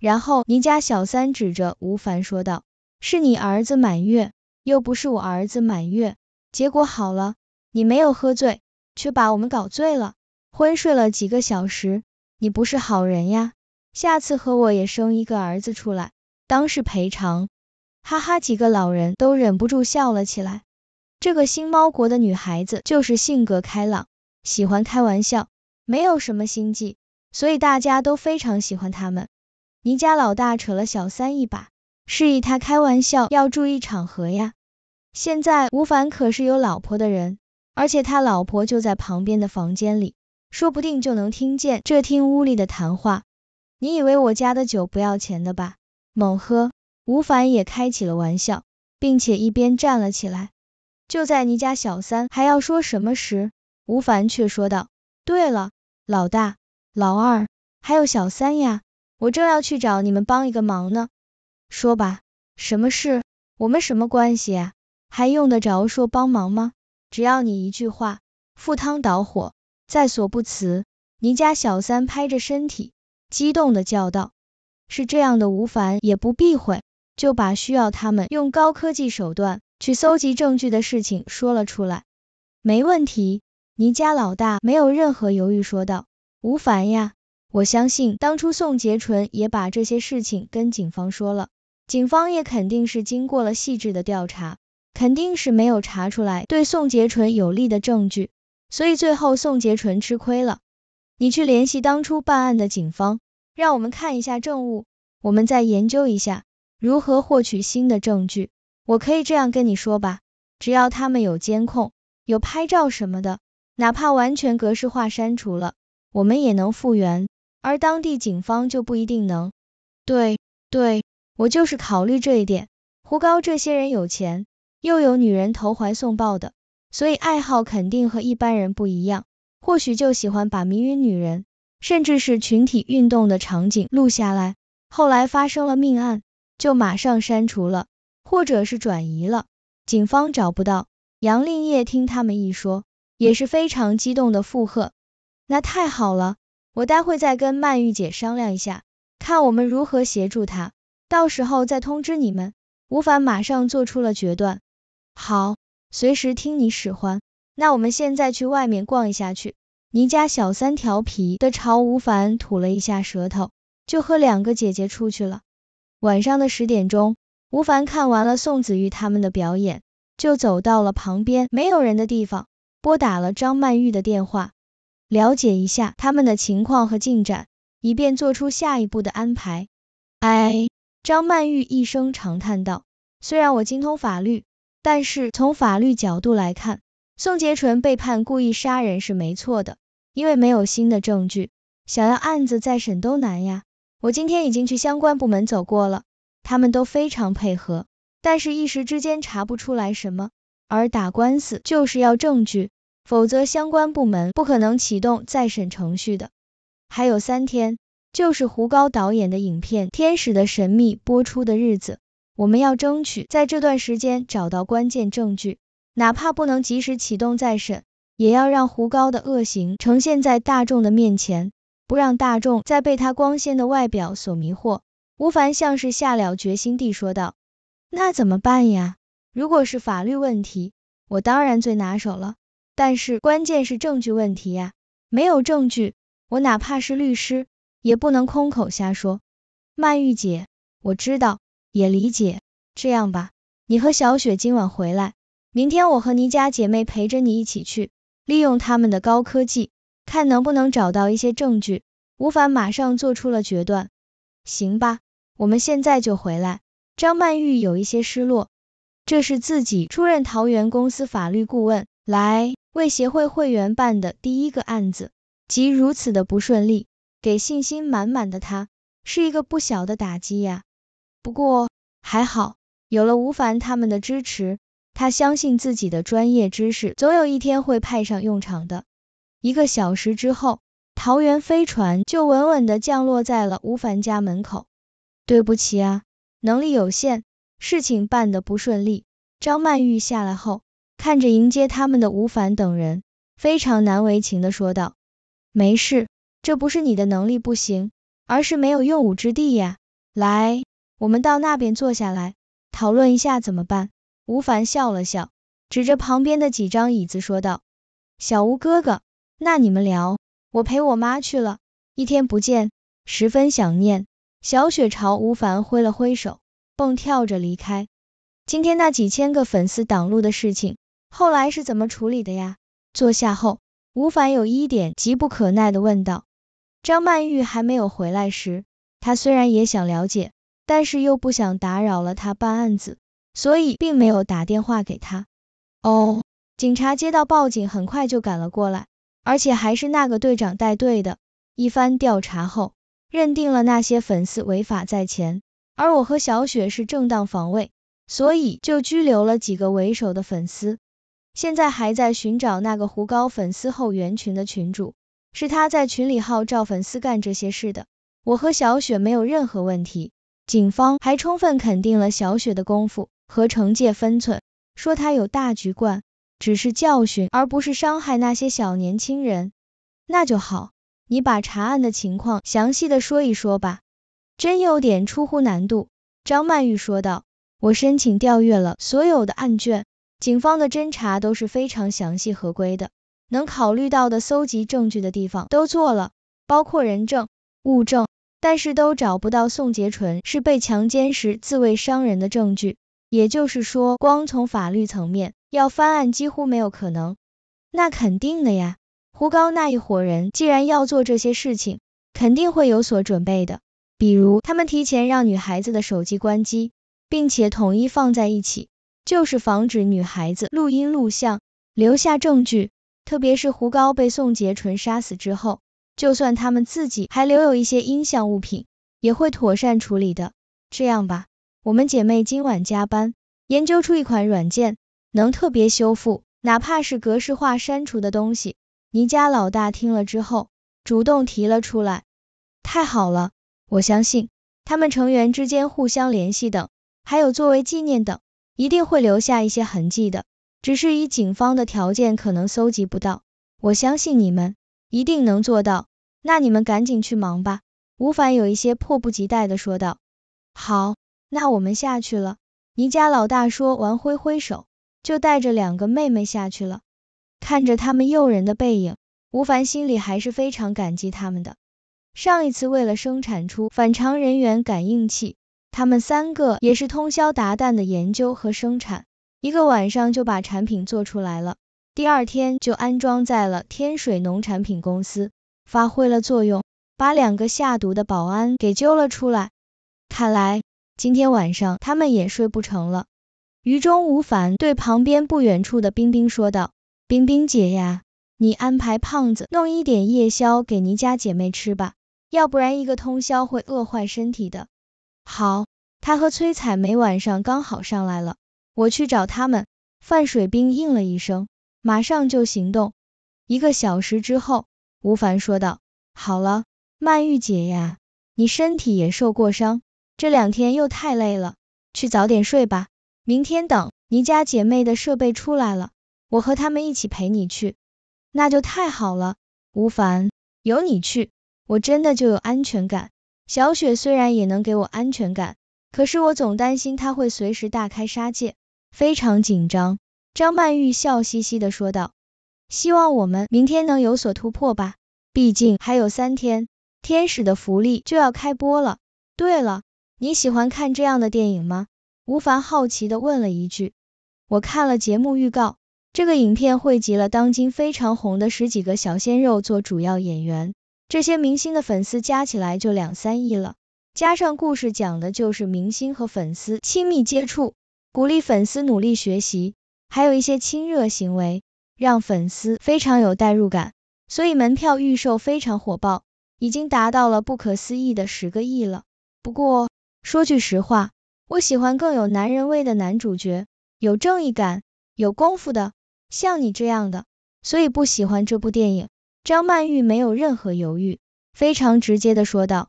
然后倪家小三指着吴凡说道：“是你儿子满月。”又不是我儿子满月，结果好了，你没有喝醉，却把我们搞醉了，昏睡了几个小时，你不是好人呀！下次和我也生一个儿子出来，当是赔偿。哈哈，几个老人都忍不住笑了起来。这个新猫国的女孩子就是性格开朗，喜欢开玩笑，没有什么心计，所以大家都非常喜欢他们。倪家老大扯了小三一把，示意他开玩笑要注意场合呀。现在吴凡可是有老婆的人，而且他老婆就在旁边的房间里，说不定就能听见这听屋里的谈话。你以为我家的酒不要钱的吧？猛喝！吴凡也开起了玩笑，并且一边站了起来。就在你家小三还要说什么时，吴凡却说道：“对了，老大、老二还有小三呀，我正要去找你们帮一个忙呢。说吧，什么事？我们什么关系呀？”还用得着说帮忙吗？只要你一句话，赴汤蹈火，在所不辞。倪家小三拍着身体，激动的叫道：“是这样的，吴凡也不避讳，就把需要他们用高科技手段去搜集证据的事情说了出来。没问题，倪家老大没有任何犹豫说道：吴凡呀，我相信当初宋杰纯也把这些事情跟警方说了，警方也肯定是经过了细致的调查。”肯定是没有查出来对宋杰纯有利的证据，所以最后宋杰纯吃亏了。你去联系当初办案的警方，让我们看一下证物，我们再研究一下如何获取新的证据。我可以这样跟你说吧，只要他们有监控、有拍照什么的，哪怕完全格式化删除了，我们也能复原。而当地警方就不一定能。对对，我就是考虑这一点。胡高这些人有钱。又有女人投怀送抱的，所以爱好肯定和一般人不一样，或许就喜欢把迷晕女人，甚至是群体运动的场景录下来。后来发生了命案，就马上删除了，或者是转移了，警方找不到。杨令业听他们一说，也是非常激动的附和。那太好了，我待会再跟曼玉姐商量一下，看我们如何协助她，到时候再通知你们。吴凡马上做出了决断。好，随时听你使唤。那我们现在去外面逛一下去。倪家小三调皮的朝吴凡吐了一下舌头，就和两个姐姐出去了。晚上的十点钟，吴凡看完了宋子玉他们的表演，就走到了旁边没有人的地方，拨打了张曼玉的电话，了解一下他们的情况和进展，以便做出下一步的安排。哎，张曼玉一声长叹道：“虽然我精通法律。”但是从法律角度来看，宋洁纯被判故意杀人是没错的，因为没有新的证据，想要案子再审都难呀。我今天已经去相关部门走过了，他们都非常配合，但是一时之间查不出来什么。而打官司就是要证据，否则相关部门不可能启动再审程序的。还有三天，就是胡高导演的影片《天使的神秘》播出的日子。我们要争取在这段时间找到关键证据，哪怕不能及时启动再审，也要让胡高的恶行呈现在大众的面前，不让大众再被他光鲜的外表所迷惑。吴凡像是下了决心地说道：“那怎么办呀？如果是法律问题，我当然最拿手了。但是关键是证据问题呀，没有证据，我哪怕是律师也不能空口瞎说。”曼玉姐，我知道。也理解，这样吧，你和小雪今晚回来，明天我和你家姐妹陪着你一起去，利用他们的高科技，看能不能找到一些证据。吴凡马上做出了决断，行吧，我们现在就回来。张曼玉有一些失落，这是自己出任桃园公司法律顾问，来为协会会员办的第一个案子，即如此的不顺利，给信心满满的她是一个不小的打击呀。不过还好，有了吴凡他们的支持，他相信自己的专业知识总有一天会派上用场的。一个小时之后，桃园飞船就稳稳的降落在了吴凡家门口。对不起啊，能力有限，事情办得不顺利。张曼玉下来后，看着迎接他们的吴凡等人，非常难为情的说道：“没事，这不是你的能力不行，而是没有用武之地呀。来。”我们到那边坐下来讨论一下怎么办。吴凡笑了笑，指着旁边的几张椅子说道：“小吴哥哥，那你们聊，我陪我妈去了。一天不见，十分想念。”小雪朝吴凡挥了挥手，蹦跳着离开。今天那几千个粉丝挡路的事情，后来是怎么处理的呀？坐下后，吴凡有一点急不可耐的问道。张曼玉还没有回来时，他虽然也想了解。但是又不想打扰了他办案子，所以并没有打电话给他。哦，警察接到报警很快就赶了过来，而且还是那个队长带队的。一番调查后，认定了那些粉丝违法在前，而我和小雪是正当防卫，所以就拘留了几个为首的粉丝。现在还在寻找那个胡高粉丝后援群的群主，是他在群里号召粉丝干这些事的。我和小雪没有任何问题。警方还充分肯定了小雪的功夫和惩戒分寸，说她有大局观，只是教训而不是伤害那些小年轻人。那就好，你把查案的情况详细的说一说吧，真有点出乎难度。张曼玉说道。我申请调阅了所有的案卷，警方的侦查都是非常详细合规的，能考虑到的搜集证据的地方都做了，包括人证、物证。但是都找不到宋洁纯是被强奸时自卫伤人的证据，也就是说，光从法律层面，要翻案几乎没有可能。那肯定的呀，胡高那一伙人既然要做这些事情，肯定会有所准备的。比如，他们提前让女孩子的手机关机，并且统一放在一起，就是防止女孩子录音录像留下证据。特别是胡高被宋洁纯杀死之后。就算他们自己还留有一些音像物品，也会妥善处理的。这样吧，我们姐妹今晚加班，研究出一款软件，能特别修复，哪怕是格式化删除的东西。尼家老大听了之后，主动提了出来。太好了，我相信他们成员之间互相联系等，还有作为纪念等，一定会留下一些痕迹的。只是以警方的条件，可能搜集不到。我相信你们。一定能做到，那你们赶紧去忙吧。”吴凡有一些迫不及待的说道。“好，那我们下去了。”倪家老大说完，挥挥手，就带着两个妹妹下去了。看着他们诱人的背影，吴凡心里还是非常感激他们的。上一次为了生产出反常人员感应器，他们三个也是通宵达旦的研究和生产，一个晚上就把产品做出来了。第二天就安装在了天水农产品公司，发挥了作用，把两个下毒的保安给揪了出来。看来今天晚上他们也睡不成了。于中无反对旁边不远处的冰冰说道：“冰冰姐呀，你安排胖子弄一点夜宵给你家姐妹吃吧，要不然一个通宵会饿坏身体的。”好，他和崔彩梅晚上刚好上来了，我去找他们。范水兵应了一声。马上就行动！一个小时之后，吴凡说道：“好了，曼玉姐呀，你身体也受过伤，这两天又太累了，去早点睡吧。明天等你家姐妹的设备出来了，我和他们一起陪你去，那就太好了。吴凡，有你去，我真的就有安全感。小雪虽然也能给我安全感，可是我总担心她会随时大开杀戒，非常紧张。”张曼玉笑嘻嘻的说道：“希望我们明天能有所突破吧，毕竟还有三天，《天使的福利》就要开播了。对了，你喜欢看这样的电影吗？”吴凡好奇的问了一句。我看了节目预告，这个影片汇集了当今非常红的十几个小鲜肉做主要演员，这些明星的粉丝加起来就两三亿了，加上故事讲的就是明星和粉丝亲密接触，鼓励粉丝努力学习。还有一些亲热行为，让粉丝非常有代入感，所以门票预售非常火爆，已经达到了不可思议的十个亿了。不过，说句实话，我喜欢更有男人味的男主角，有正义感、有功夫的，像你这样的，所以不喜欢这部电影。张曼玉没有任何犹豫，非常直接的说道：“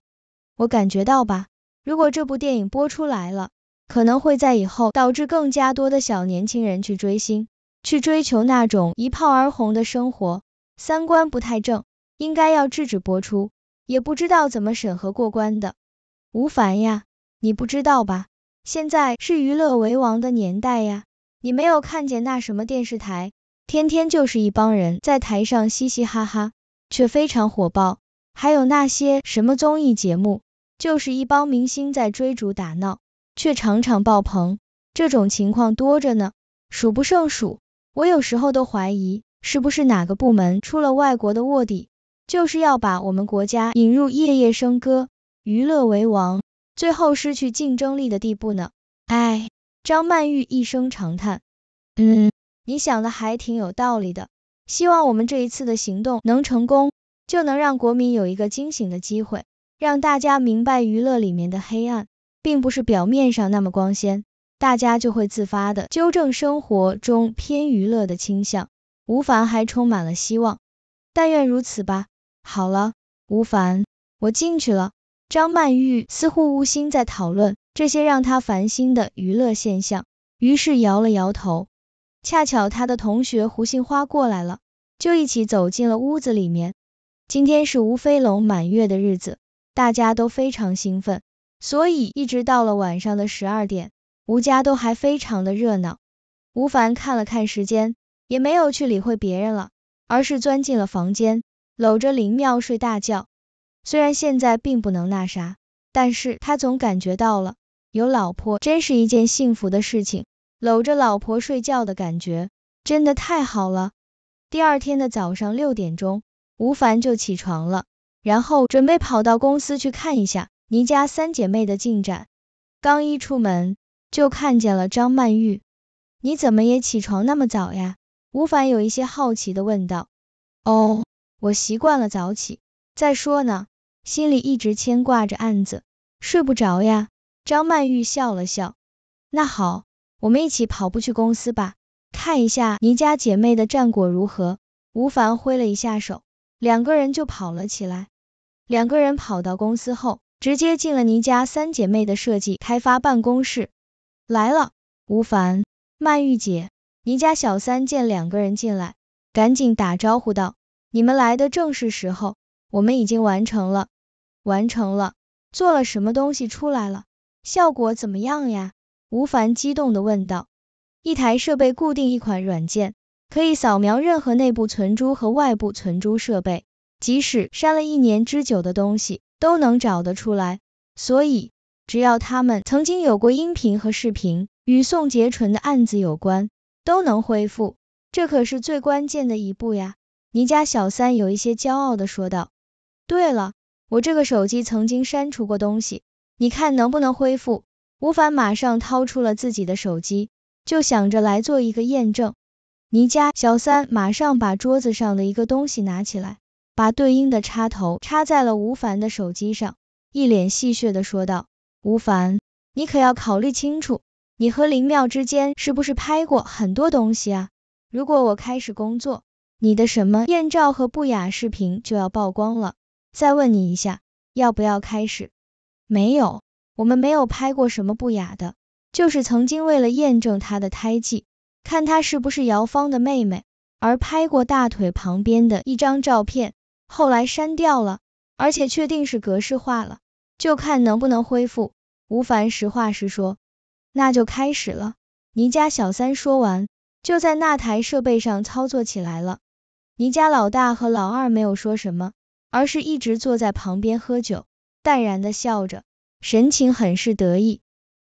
我感觉到吧，如果这部电影播出来了。”可能会在以后导致更加多的小年轻人去追星，去追求那种一炮而红的生活，三观不太正，应该要制止播出。也不知道怎么审核过关的。吴凡呀，你不知道吧？现在是娱乐为王的年代呀，你没有看见那什么电视台，天天就是一帮人在台上嘻嘻哈哈，却非常火爆。还有那些什么综艺节目，就是一帮明星在追逐打闹。却常常爆棚，这种情况多着呢，数不胜数。我有时候都怀疑，是不是哪个部门出了外国的卧底，就是要把我们国家引入夜夜笙歌、娱乐为王，最后失去竞争力的地步呢？哎，张曼玉一声长叹，嗯，你想的还挺有道理的。希望我们这一次的行动能成功，就能让国民有一个惊醒的机会，让大家明白娱乐里面的黑暗。并不是表面上那么光鲜，大家就会自发的纠正生活中偏娱乐的倾向。吴凡还充满了希望，但愿如此吧。好了，吴凡，我进去了。张曼玉似乎无心在讨论这些让她烦心的娱乐现象，于是摇了摇头。恰巧她的同学胡杏花过来了，就一起走进了屋子里面。今天是吴飞龙满月的日子，大家都非常兴奋。所以一直到了晚上的十二点，吴家都还非常的热闹。吴凡看了看时间，也没有去理会别人了，而是钻进了房间，搂着林妙睡大觉。虽然现在并不能那啥，但是他总感觉到了，有老婆真是一件幸福的事情。搂着老婆睡觉的感觉真的太好了。第二天的早上六点钟，吴凡就起床了，然后准备跑到公司去看一下。倪家三姐妹的进展，刚一出门就看见了张曼玉。你怎么也起床那么早呀？吴凡有一些好奇的问道。哦，我习惯了早起。再说呢，心里一直牵挂着案子，睡不着呀。张曼玉笑了笑。那好，我们一起跑步去公司吧，看一下倪家姐妹的战果如何。吴凡挥了一下手，两个人就跑了起来。两个人跑到公司后。直接进了倪家三姐妹的设计开发办公室。来了，吴凡、曼玉姐，倪家小三见两个人进来，赶紧打招呼道：“你们来的正是时候，我们已经完成了，完成了，做了什么东西出来了？效果怎么样呀？”吴凡激动的问道：“一台设备固定一款软件，可以扫描任何内部存珠和外部存珠设备，即使删了一年之久的东西。”都能找得出来，所以只要他们曾经有过音频和视频与宋杰纯的案子有关，都能恢复，这可是最关键的一步呀！倪家小三有一些骄傲的说道。对了，我这个手机曾经删除过东西，你看能不能恢复？吴凡马上掏出了自己的手机，就想着来做一个验证。倪家小三马上把桌子上的一个东西拿起来。把对应的插头插在了吴凡的手机上，一脸戏谑的说道：“吴凡，你可要考虑清楚，你和林妙之间是不是拍过很多东西啊？如果我开始工作，你的什么艳照和不雅视频就要曝光了。再问你一下，要不要开始？没有，我们没有拍过什么不雅的，就是曾经为了验证她的胎记，看她是不是姚芳的妹妹，而拍过大腿旁边的一张照片。”后来删掉了，而且确定是格式化了，就看能不能恢复。吴凡实话实说，那就开始了。倪家小三说完，就在那台设备上操作起来了。倪家老大和老二没有说什么，而是一直坐在旁边喝酒，淡然的笑着，神情很是得意。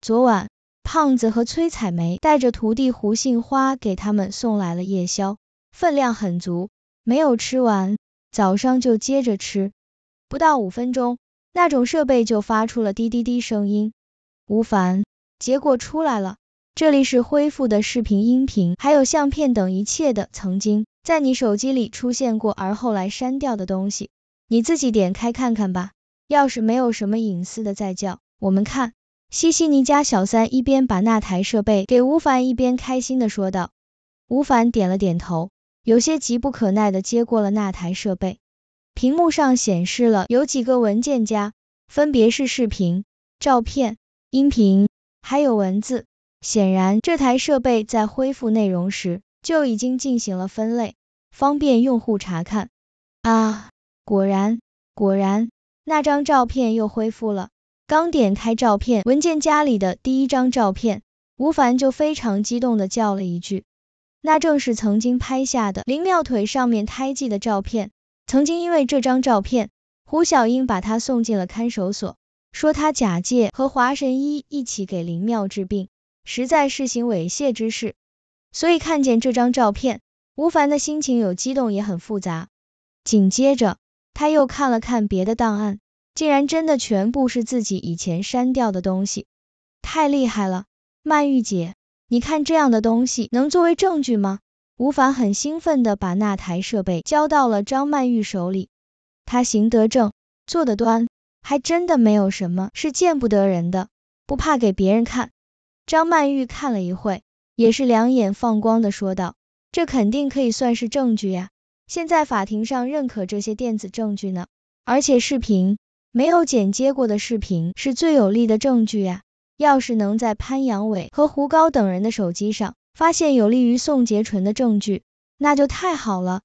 昨晚，胖子和崔彩梅带着徒弟胡杏花给他们送来了夜宵，分量很足，没有吃完。早上就接着吃，不到五分钟，那种设备就发出了滴滴滴声音。吴凡，结果出来了，这里是恢复的视频、音频，还有相片等一切的曾经在你手机里出现过而后来删掉的东西，你自己点开看看吧。要是没有什么隐私的，再叫我们看。西西尼家小三一边把那台设备给吴凡，一边开心的说道。吴凡点了点头。有些急不可耐的接过了那台设备，屏幕上显示了有几个文件夹，分别是视频、照片、音频，还有文字。显然这台设备在恢复内容时就已经进行了分类，方便用户查看。啊，果然，果然，那张照片又恢复了。刚点开照片文件夹里的第一张照片，吴凡就非常激动的叫了一句。那正是曾经拍下的林妙腿上面胎记的照片。曾经因为这张照片，胡小英把她送进了看守所，说她假借和华神医一起给林妙治病，实在是行猥亵之事。所以看见这张照片，吴凡的心情有激动，也很复杂。紧接着，他又看了看别的档案，竟然真的全部是自己以前删掉的东西，太厉害了，曼玉姐。你看这样的东西能作为证据吗？吴凡很兴奋的把那台设备交到了张曼玉手里。他行得正，坐得端，还真的没有什么是见不得人的，不怕给别人看。张曼玉看了一会，也是两眼放光的说道：“这肯定可以算是证据呀，现在法庭上认可这些电子证据呢，而且视频没有剪接过的视频是最有力的证据呀。”要是能在潘阳伟和胡高等人的手机上发现有利于宋杰纯的证据，那就太好了。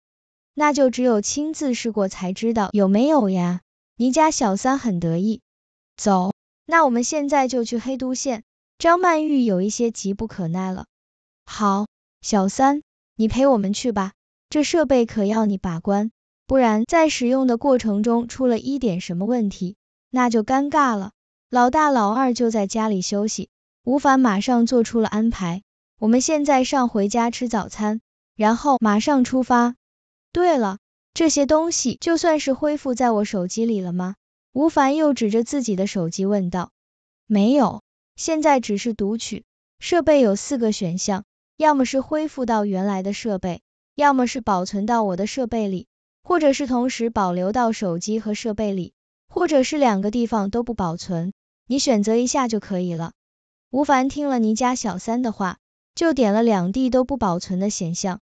那就只有亲自试过才知道有没有呀。你家小三很得意。走，那我们现在就去黑都县。张曼玉有一些急不可耐了。好，小三，你陪我们去吧。这设备可要你把关，不然在使用的过程中出了一点什么问题，那就尴尬了。老大、老二就在家里休息，吴凡马上做出了安排。我们现在上回家吃早餐，然后马上出发。对了，这些东西就算是恢复在我手机里了吗？吴凡又指着自己的手机问道。没有，现在只是读取，设备有四个选项，要么是恢复到原来的设备，要么是保存到我的设备里，或者是同时保留到手机和设备里。或者是两个地方都不保存，你选择一下就可以了。吴凡听了倪家小三的话，就点了两地都不保存的选项。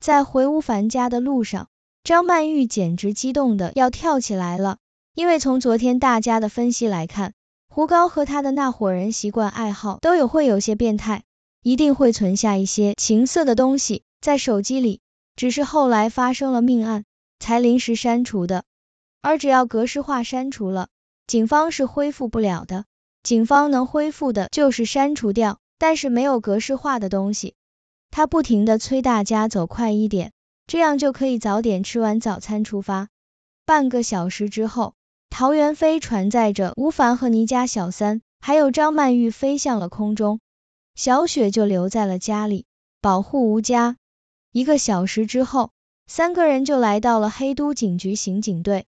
在回吴凡家的路上，张曼玉简直激动的要跳起来了，因为从昨天大家的分析来看，胡高和他的那伙人习惯爱好都有会有些变态，一定会存下一些情色的东西在手机里，只是后来发生了命案，才临时删除的。而只要格式化删除了，警方是恢复不了的。警方能恢复的就是删除掉，但是没有格式化的东西。他不停的催大家走快一点，这样就可以早点吃完早餐出发。半个小时之后，桃元飞船载着吴凡和倪家小三，还有张曼玉飞向了空中，小雪就留在了家里保护吴家。一个小时之后，三个人就来到了黑都警局刑警队。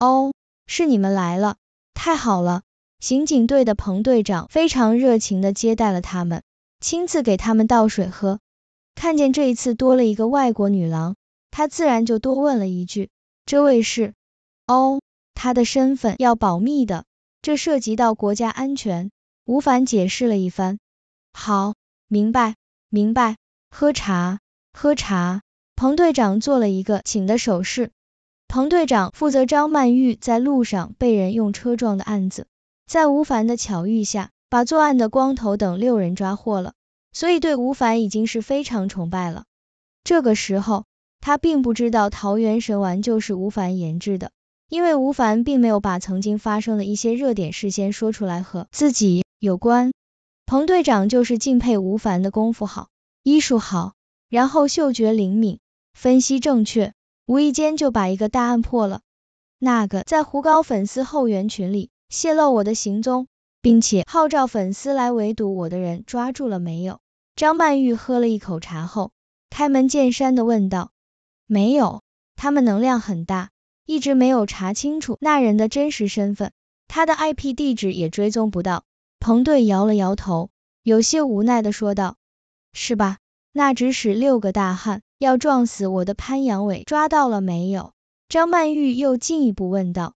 哦，是你们来了，太好了！刑警队的彭队长非常热情的接待了他们，亲自给他们倒水喝。看见这一次多了一个外国女郎，他自然就多问了一句：“这位是？”哦，他的身份要保密的，这涉及到国家安全。吴凡解释了一番。好，明白，明白。喝茶，喝茶。彭队长做了一个请的手势。彭队长负责张曼玉在路上被人用车撞的案子，在吴凡的巧遇下，把作案的光头等六人抓获了，所以对吴凡已经是非常崇拜了。这个时候，他并不知道桃源神丸就是吴凡研制的，因为吴凡并没有把曾经发生的一些热点事先说出来和自己有关。彭队长就是敬佩吴凡的功夫好，医术好，然后嗅觉灵敏，分析正确。无意间就把一个大案破了，那个在胡高粉丝后援群里泄露我的行踪，并且号召粉丝来围堵我的人抓住了没有？张曼玉喝了一口茶后，开门见山的问道：“没有，他们能量很大，一直没有查清楚那人的真实身份，他的 IP 地址也追踪不到。”彭队摇了摇头，有些无奈的说道：“是吧？那指使六个大汉。”要撞死我的潘阳伟抓到了没有？张曼玉又进一步问道。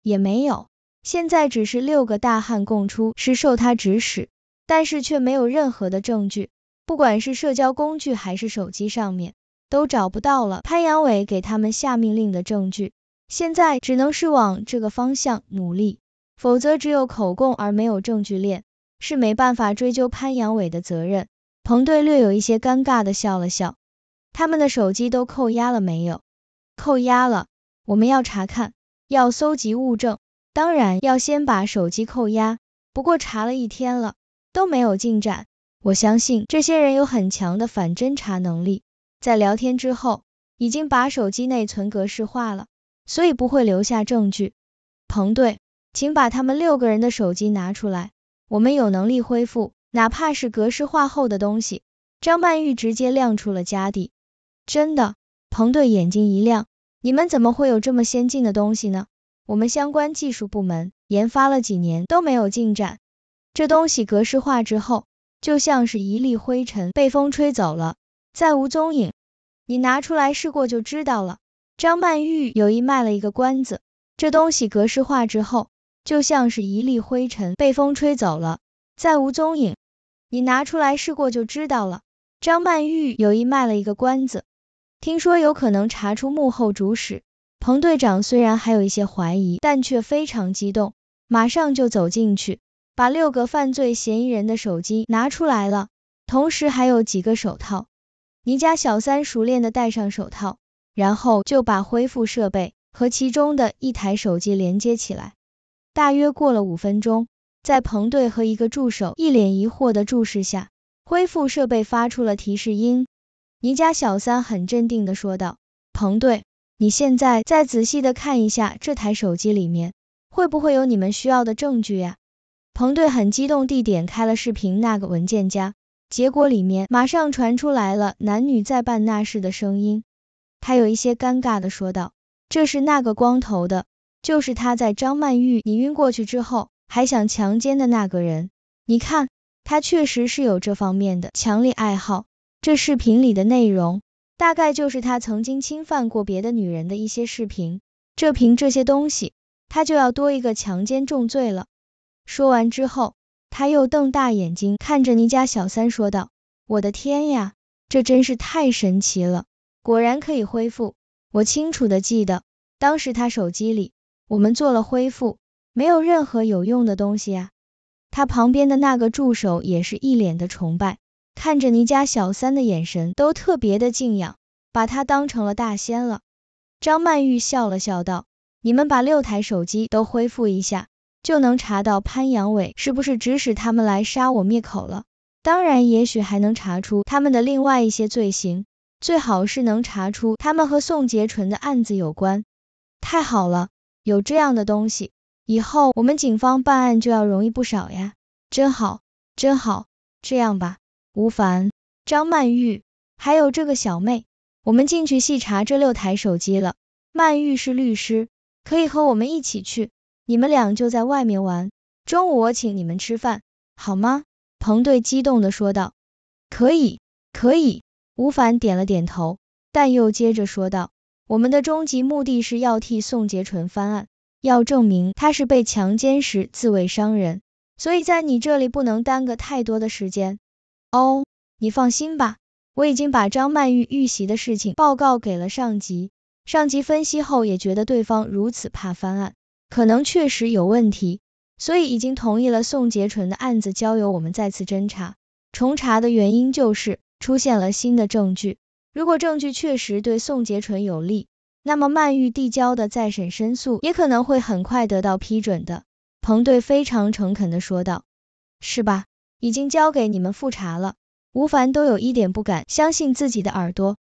也没有，现在只是六个大汉供出是受他指使，但是却没有任何的证据，不管是社交工具还是手机上面都找不到了潘阳伟给他们下命令的证据。现在只能是往这个方向努力，否则只有口供而没有证据链，是没办法追究潘阳伟的责任。彭队略有一些尴尬的笑了笑。他们的手机都扣押了没有？扣押了，我们要查看，要搜集物证，当然要先把手机扣押。不过查了一天了，都没有进展。我相信这些人有很强的反侦查能力，在聊天之后，已经把手机内存格式化了，所以不会留下证据。彭队，请把他们六个人的手机拿出来，我们有能力恢复，哪怕是格式化后的东西。张曼玉直接亮出了家底。真的，彭队眼睛一亮，你们怎么会有这么先进的东西呢？我们相关技术部门研发了几年都没有进展，这东西格式化之后，就像是一粒灰尘被风吹走了，再无踪影。你拿出来试过就知道了。张曼玉有意卖了一个关子，这东西格式化之后，就像是一粒灰尘被风吹走了，再无踪影。你拿出来试过就知道了。张曼玉有意卖了一个关子。听说有可能查出幕后主使，彭队长虽然还有一些怀疑，但却非常激动，马上就走进去，把六个犯罪嫌疑人的手机拿出来了，同时还有几个手套。倪家小三熟练的戴上手套，然后就把恢复设备和其中的一台手机连接起来。大约过了五分钟，在彭队和一个助手一脸疑惑的注视下，恢复设备发出了提示音。倪家小三很镇定地说道：“彭队，你现在再仔细地看一下这台手机里面，会不会有你们需要的证据呀？”彭队很激动地点开了视频那个文件夹，结果里面马上传出来了男女在办那事的声音。他有一些尴尬地说道：“这是那个光头的，就是他在张曼玉你晕过去之后还想强奸的那个人。你看，他确实是有这方面的强烈爱好。”这视频里的内容，大概就是他曾经侵犯过别的女人的一些视频。这凭这些东西，他就要多一个强奸重罪了。说完之后，他又瞪大眼睛看着你家小三说道：“我的天呀，这真是太神奇了！果然可以恢复。我清楚的记得，当时他手机里，我们做了恢复，没有任何有用的东西呀。”他旁边的那个助手也是一脸的崇拜。看着你家小三的眼神都特别的敬仰，把他当成了大仙了。张曼玉笑了笑道：“你们把六台手机都恢复一下，就能查到潘阳伟是不是指使他们来杀我灭口了。当然，也许还能查出他们的另外一些罪行，最好是能查出他们和宋杰纯的案子有关。太好了，有这样的东西，以后我们警方办案就要容易不少呀！真好，真好。这样吧。”吴凡、张曼玉，还有这个小妹，我们进去细查这六台手机了。曼玉是律师，可以和我们一起去，你们俩就在外面玩，中午我请你们吃饭，好吗？彭队激动的说道。可以，可以。吴凡点了点头，但又接着说道，我们的终极目的是要替宋洁纯翻案，要证明他是被强奸时自卫伤人，所以在你这里不能耽搁太多的时间。哦，你放心吧，我已经把张曼玉遇袭的事情报告给了上级，上级分析后也觉得对方如此怕翻案，可能确实有问题，所以已经同意了宋杰纯的案子交由我们再次侦查。重查的原因就是出现了新的证据，如果证据确实对宋杰纯有利，那么曼玉递交的再审申诉也可能会很快得到批准的。彭队非常诚恳的说道，是吧？已经交给你们复查了，吴凡都有一点不敢相信自己的耳朵。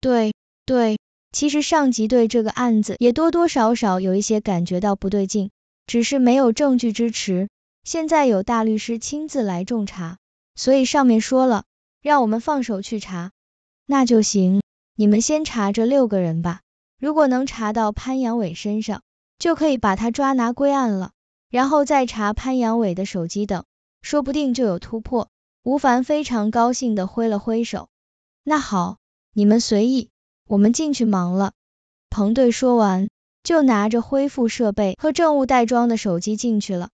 对，对，其实上级对这个案子也多多少少有一些感觉到不对劲，只是没有证据支持。现在有大律师亲自来重查，所以上面说了，让我们放手去查，那就行。你们先查这六个人吧，如果能查到潘阳伟身上，就可以把他抓拿归案了，然后再查潘阳伟的手机等。说不定就有突破。吴凡非常高兴的挥了挥手，那好，你们随意，我们进去忙了。彭队说完，就拿着恢复设备和证物袋装的手机进去了。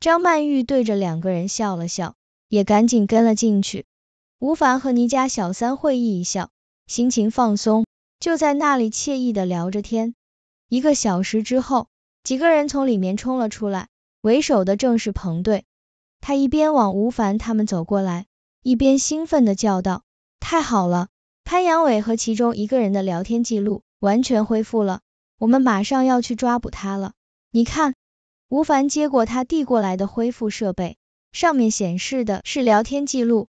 张曼玉对着两个人笑了笑，也赶紧跟了进去。吴凡和倪家小三会意一笑，心情放松，就在那里惬意的聊着天。一个小时之后，几个人从里面冲了出来，为首的正是彭队。他一边往吴凡他们走过来，一边兴奋的叫道：“太好了，潘阳伟和其中一个人的聊天记录完全恢复了，我们马上要去抓捕他了。你看。”吴凡接过他递过来的恢复设备，上面显示的是聊天记录。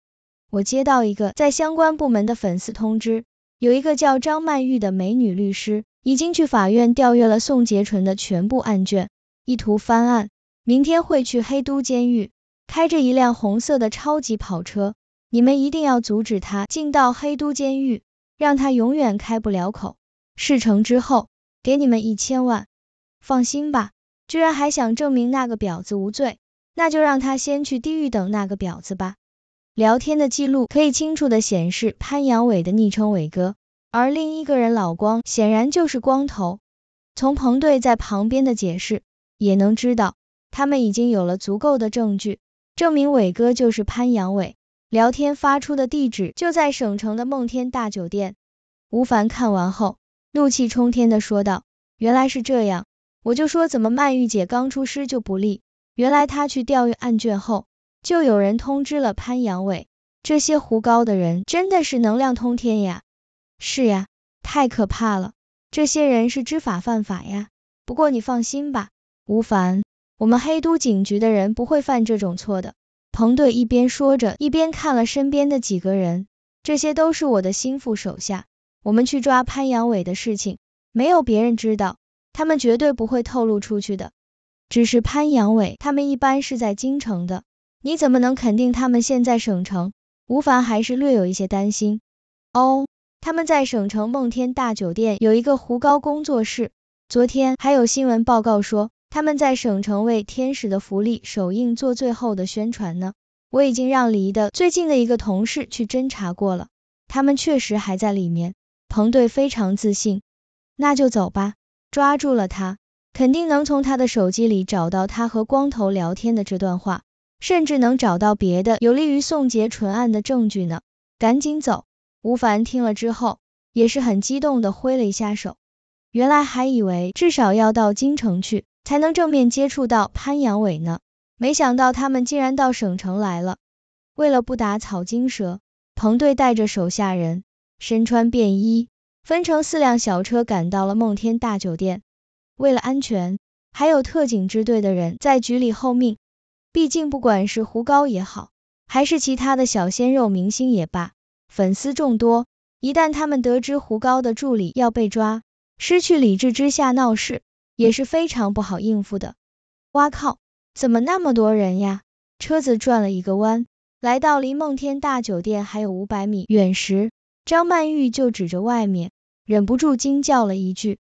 我接到一个在相关部门的粉丝通知，有一个叫张曼玉的美女律师已经去法院调阅了宋杰纯的全部案卷，意图翻案，明天会去黑都监狱。开着一辆红色的超级跑车，你们一定要阻止他进到黑都监狱，让他永远开不了口。事成之后，给你们一千万。放心吧，居然还想证明那个婊子无罪，那就让他先去地狱等那个婊子吧。聊天的记录可以清楚的显示潘阳伟的昵称伟哥，而另一个人老光显然就是光头。从彭队在旁边的解释也能知道，他们已经有了足够的证据。证明伟哥就是潘阳伟，聊天发出的地址就在省城的梦天大酒店。吴凡看完后，怒气冲天的说道：“原来是这样，我就说怎么曼玉姐刚出师就不利，原来她去调阅案卷后，就有人通知了潘阳伟。这些胡高的人真的是能量通天呀！是呀，太可怕了，这些人是知法犯法呀。不过你放心吧，吴凡。”我们黑都警局的人不会犯这种错的。彭队一边说着，一边看了身边的几个人，这些都是我的心腹手下。我们去抓潘阳伟的事情，没有别人知道，他们绝对不会透露出去的。只是潘阳伟，他们一般是在京城的，你怎么能肯定他们现在省城？吴凡还是略有一些担心。哦，他们在省城梦天大酒店有一个胡高工作室，昨天还有新闻报告说。他们在省城为《天使的福利》首映做最后的宣传呢，我已经让离的最近的一个同事去侦查过了，他们确实还在里面。彭队非常自信，那就走吧，抓住了他，肯定能从他的手机里找到他和光头聊天的这段话，甚至能找到别的有利于宋杰纯案的证据呢。赶紧走！吴凡听了之后，也是很激动的挥了一下手，原来还以为至少要到京城去。才能正面接触到潘阳伟呢。没想到他们竟然到省城来了。为了不打草惊蛇，彭队带着手下人，身穿便衣，分成四辆小车赶到了梦天大酒店。为了安全，还有特警支队的人在局里候命。毕竟不管是胡高也好，还是其他的小鲜肉明星也罢，粉丝众多，一旦他们得知胡高的助理要被抓，失去理智之下闹事。也是非常不好应付的。哇靠，怎么那么多人呀？车子转了一个弯，来到离梦天大酒店还有五百米远时，张曼玉就指着外面，忍不住惊叫了一句。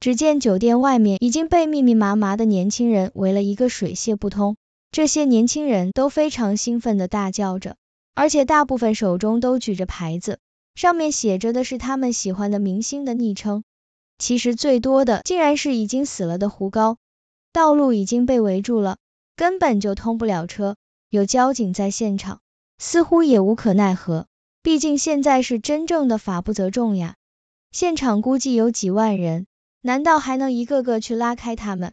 只见酒店外面已经被密密麻麻的年轻人围了一个水泄不通，这些年轻人都非常兴奋的大叫着，而且大部分手中都举着牌子，上面写着的是他们喜欢的明星的昵称。其实最多的竟然是已经死了的胡高，道路已经被围住了，根本就通不了车。有交警在现场，似乎也无可奈何，毕竟现在是真正的法不责众呀。现场估计有几万人，难道还能一个个去拉开他们？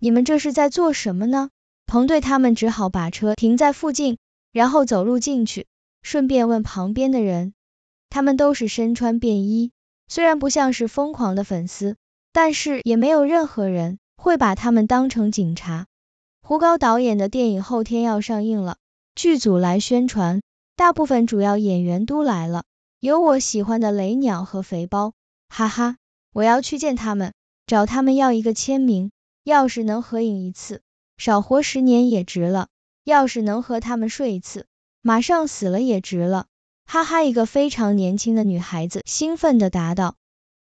你们这是在做什么呢？彭队他们只好把车停在附近，然后走路进去，顺便问旁边的人，他们都是身穿便衣。虽然不像是疯狂的粉丝，但是也没有任何人会把他们当成警察。胡高导演的电影后天要上映了，剧组来宣传，大部分主要演员都来了，有我喜欢的雷鸟和肥包，哈哈，我要去见他们，找他们要一个签名，要是能合影一次，少活十年也值了；要是能和他们睡一次，马上死了也值了。哈哈，一个非常年轻的女孩子兴奋的答道，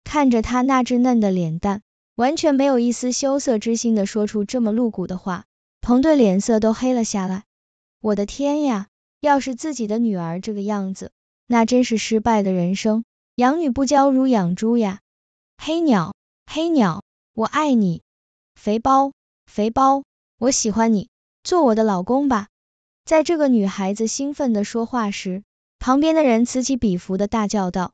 看着她那稚嫩的脸蛋，完全没有一丝羞涩之心的说出这么露骨的话，彭队脸色都黑了下来。我的天呀，要是自己的女儿这个样子，那真是失败的人生，养女不教如养猪呀。黑鸟，黑鸟，我爱你。肥包，肥包，我喜欢你，做我的老公吧。在这个女孩子兴奋的说话时。旁边的人此起彼伏的大叫道：“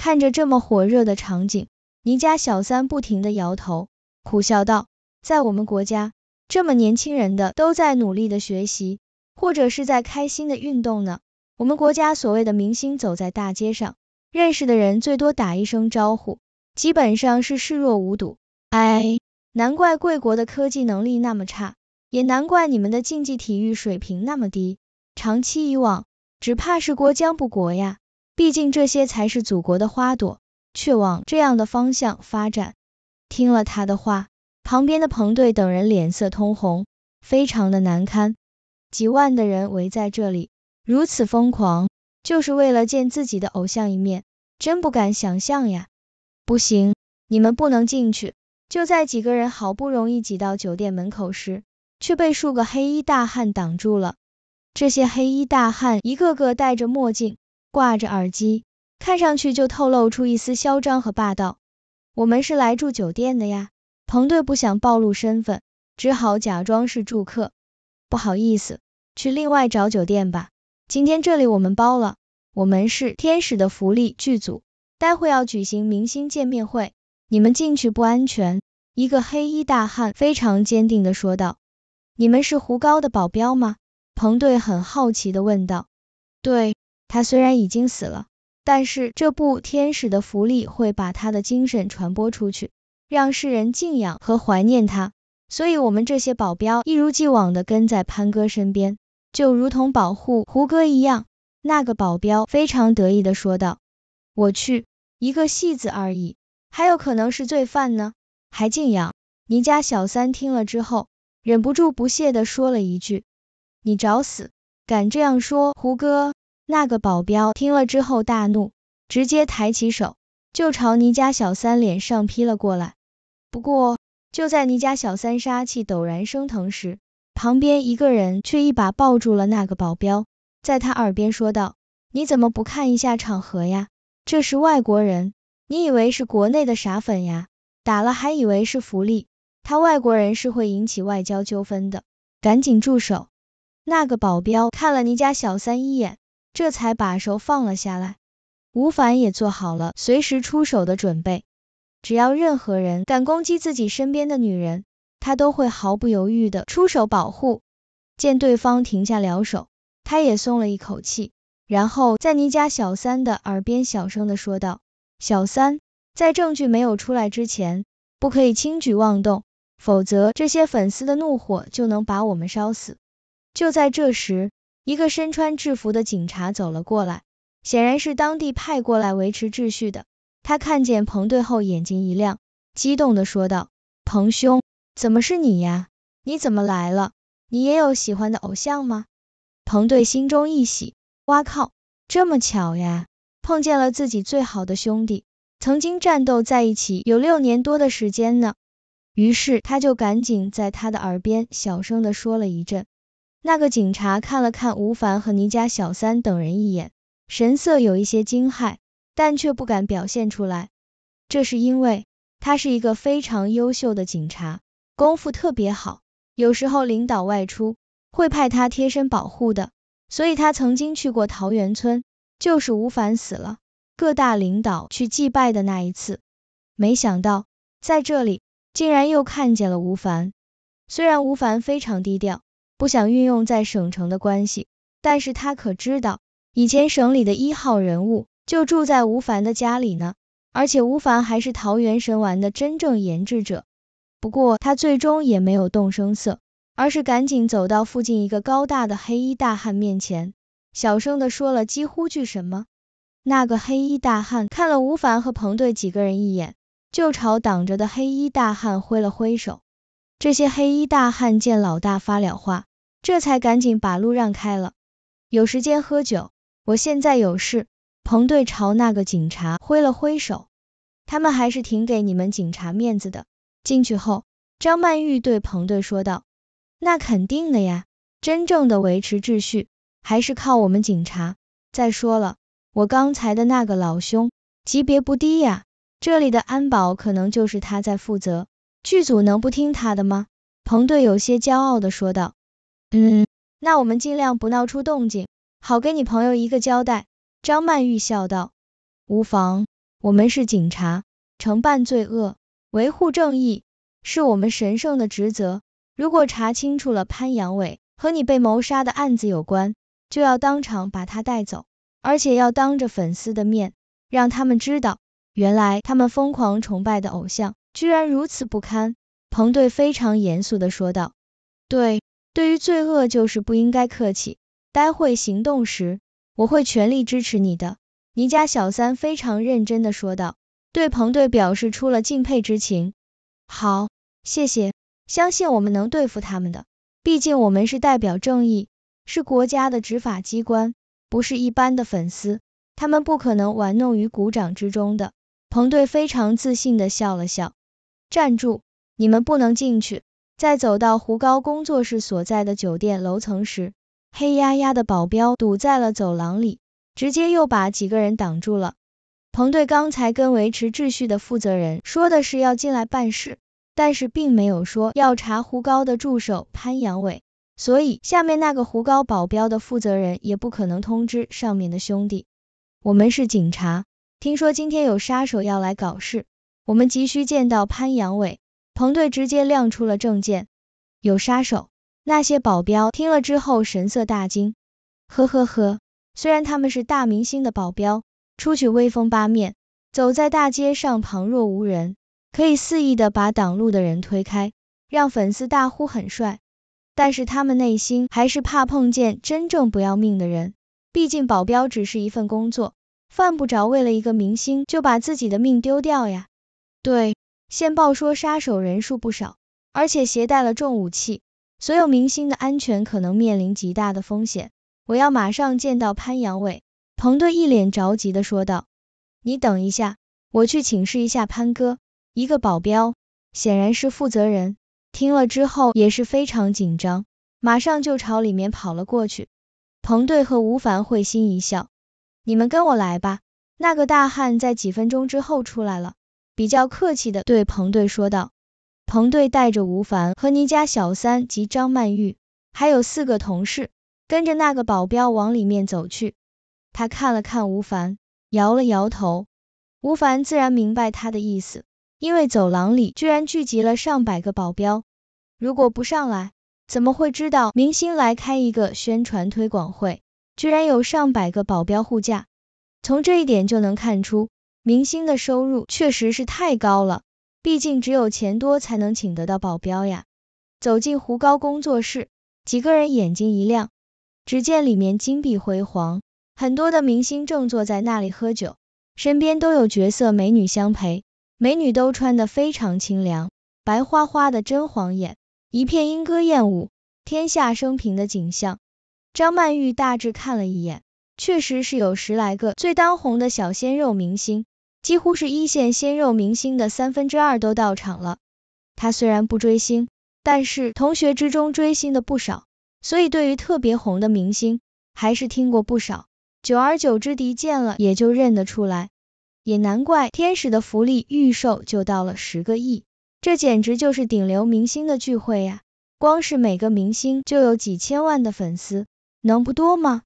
看着这么火热的场景，倪家小三不停的摇头，苦笑道：在我们国家，这么年轻人的都在努力的学习，或者是在开心的运动呢。我们国家所谓的明星走在大街上，认识的人最多打一声招呼，基本上是视若无睹。哎，难怪贵国的科技能力那么差，也难怪你们的竞技体育水平那么低，长期以往。”只怕是国将不国呀！毕竟这些才是祖国的花朵，却往这样的方向发展。听了他的话，旁边的彭队等人脸色通红，非常的难堪。几万的人围在这里，如此疯狂，就是为了见自己的偶像一面，真不敢想象呀！不行，你们不能进去。就在几个人好不容易挤到酒店门口时，却被数个黑衣大汉挡住了。这些黑衣大汉一个个戴着墨镜，挂着耳机，看上去就透露出一丝嚣张和霸道。我们是来住酒店的呀，彭队不想暴露身份，只好假装是住客。不好意思，去另外找酒店吧，今天这里我们包了。我们是天使的福利剧组，待会要举行明星见面会，你们进去不安全。一个黑衣大汉非常坚定的说道：“你们是胡高的保镖吗？”彭队很好奇的问道：“对，他虽然已经死了，但是这部天使的福利会把他的精神传播出去，让世人敬仰和怀念他。所以，我们这些保镖一如既往的跟在潘哥身边，就如同保护胡歌一样。”那个保镖非常得意的说道：“我去，一个戏子而已，还有可能是罪犯呢，还敬仰？”倪家小三听了之后，忍不住不屑的说了一句。你找死！敢这样说，胡哥！那个保镖听了之后大怒，直接抬起手就朝倪家小三脸上劈了过来。不过，就在倪家小三杀气陡然升腾时，旁边一个人却一把抱住了那个保镖，在他耳边说道：“你怎么不看一下场合呀？这是外国人，你以为是国内的傻粉呀？打了还以为是福利，他外国人是会引起外交纠纷的，赶紧住手！”那个保镖看了倪家小三一眼，这才把手放了下来。吴凡也做好了随时出手的准备，只要任何人敢攻击自己身边的女人，他都会毫不犹豫的出手保护。见对方停下了手，他也松了一口气，然后在倪家小三的耳边小声的说道：“小三，在证据没有出来之前，不可以轻举妄动，否则这些粉丝的怒火就能把我们烧死。”就在这时，一个身穿制服的警察走了过来，显然是当地派过来维持秩序的。他看见彭队后，眼睛一亮，激动的说道：“彭兄，怎么是你呀？你怎么来了？你也有喜欢的偶像吗？”彭队心中一喜，哇靠，这么巧呀，碰见了自己最好的兄弟，曾经战斗在一起有六年多的时间呢。于是他就赶紧在他的耳边小声的说了一阵。那个警察看了看吴凡和倪家小三等人一眼，神色有一些惊骇，但却不敢表现出来。这是因为他是一个非常优秀的警察，功夫特别好，有时候领导外出会派他贴身保护的。所以他曾经去过桃源村，就是吴凡死了，各大领导去祭拜的那一次。没想到在这里竟然又看见了吴凡。虽然吴凡非常低调。不想运用在省城的关系，但是他可知道，以前省里的一号人物就住在吴凡的家里呢，而且吴凡还是桃源神丸的真正研制者。不过他最终也没有动声色，而是赶紧走到附近一个高大的黑衣大汉面前，小声的说了几乎句什么。那个黑衣大汉看了吴凡和彭队几个人一眼，就朝挡着的黑衣大汉挥了挥手。这些黑衣大汉见老大发了话，这才赶紧把路让开了。有时间喝酒，我现在有事。彭队朝那个警察挥了挥手，他们还是挺给你们警察面子的。进去后，张曼玉对彭队说道：“那肯定的呀，真正的维持秩序还是靠我们警察。再说了，我刚才的那个老兄级别不低呀，这里的安保可能就是他在负责。”剧组能不听他的吗？彭队有些骄傲的说道。嗯，那我们尽量不闹出动静，好给你朋友一个交代。张曼玉笑道。无妨，我们是警察，惩办罪恶，维护正义，是我们神圣的职责。如果查清楚了潘阳伟和你被谋杀的案子有关，就要当场把他带走，而且要当着粉丝的面，让他们知道，原来他们疯狂崇拜的偶像。居然如此不堪，彭队非常严肃的说道。对，对于罪恶就是不应该客气。待会行动时，我会全力支持你的。倪家小三非常认真的说道，对彭队表示出了敬佩之情。好，谢谢，相信我们能对付他们的，毕竟我们是代表正义，是国家的执法机关，不是一般的粉丝，他们不可能玩弄于股掌之中的。彭队非常自信的笑了笑。站住！你们不能进去。在走到胡高工作室所在的酒店楼层时，黑压压的保镖堵在了走廊里，直接又把几个人挡住了。彭队刚才跟维持秩序的负责人说的是要进来办事，但是并没有说要查胡高的助手潘阳伟，所以下面那个胡高保镖的负责人也不可能通知上面的兄弟。我们是警察，听说今天有杀手要来搞事。我们急需见到潘阳伟，彭队直接亮出了证件。有杀手，那些保镖听了之后神色大惊。呵呵呵，虽然他们是大明星的保镖，出去威风八面，走在大街上旁若无人，可以肆意的把挡路的人推开，让粉丝大呼很帅。但是他们内心还是怕碰见真正不要命的人，毕竟保镖只是一份工作，犯不着为了一个明星就把自己的命丢掉呀。对，线报说杀手人数不少，而且携带了重武器，所有明星的安全可能面临极大的风险。我要马上见到潘阳伟，彭队一脸着急的说道。你等一下，我去请示一下潘哥。一个保镖，显然是负责人，听了之后也是非常紧张，马上就朝里面跑了过去。彭队和吴凡会心一笑，你们跟我来吧。那个大汉在几分钟之后出来了。比较客气的对彭队说道：“彭队带着吴凡和倪家小三及张曼玉，还有四个同事，跟着那个保镖往里面走去。他看了看吴凡，摇了摇头。吴凡自然明白他的意思，因为走廊里居然聚集了上百个保镖，如果不上来，怎么会知道明星来开一个宣传推广会，居然有上百个保镖护驾？从这一点就能看出。”明星的收入确实是太高了，毕竟只有钱多才能请得到保镖呀。走进胡高工作室，几个人眼睛一亮，只见里面金碧辉煌，很多的明星正坐在那里喝酒，身边都有绝色美女相陪，美女都穿的非常清凉，白花花的真晃眼，一片莺歌燕舞，天下升平的景象。张曼玉大致看了一眼，确实是有十来个最当红的小鲜肉明星。几乎是一线鲜肉明星的三分之二都到场了。他虽然不追星，但是同学之中追星的不少，所以对于特别红的明星还是听过不少。久而久之，敌见了也就认得出来。也难怪《天使的福利》预售就到了十个亿，这简直就是顶流明星的聚会呀！光是每个明星就有几千万的粉丝，能不多吗？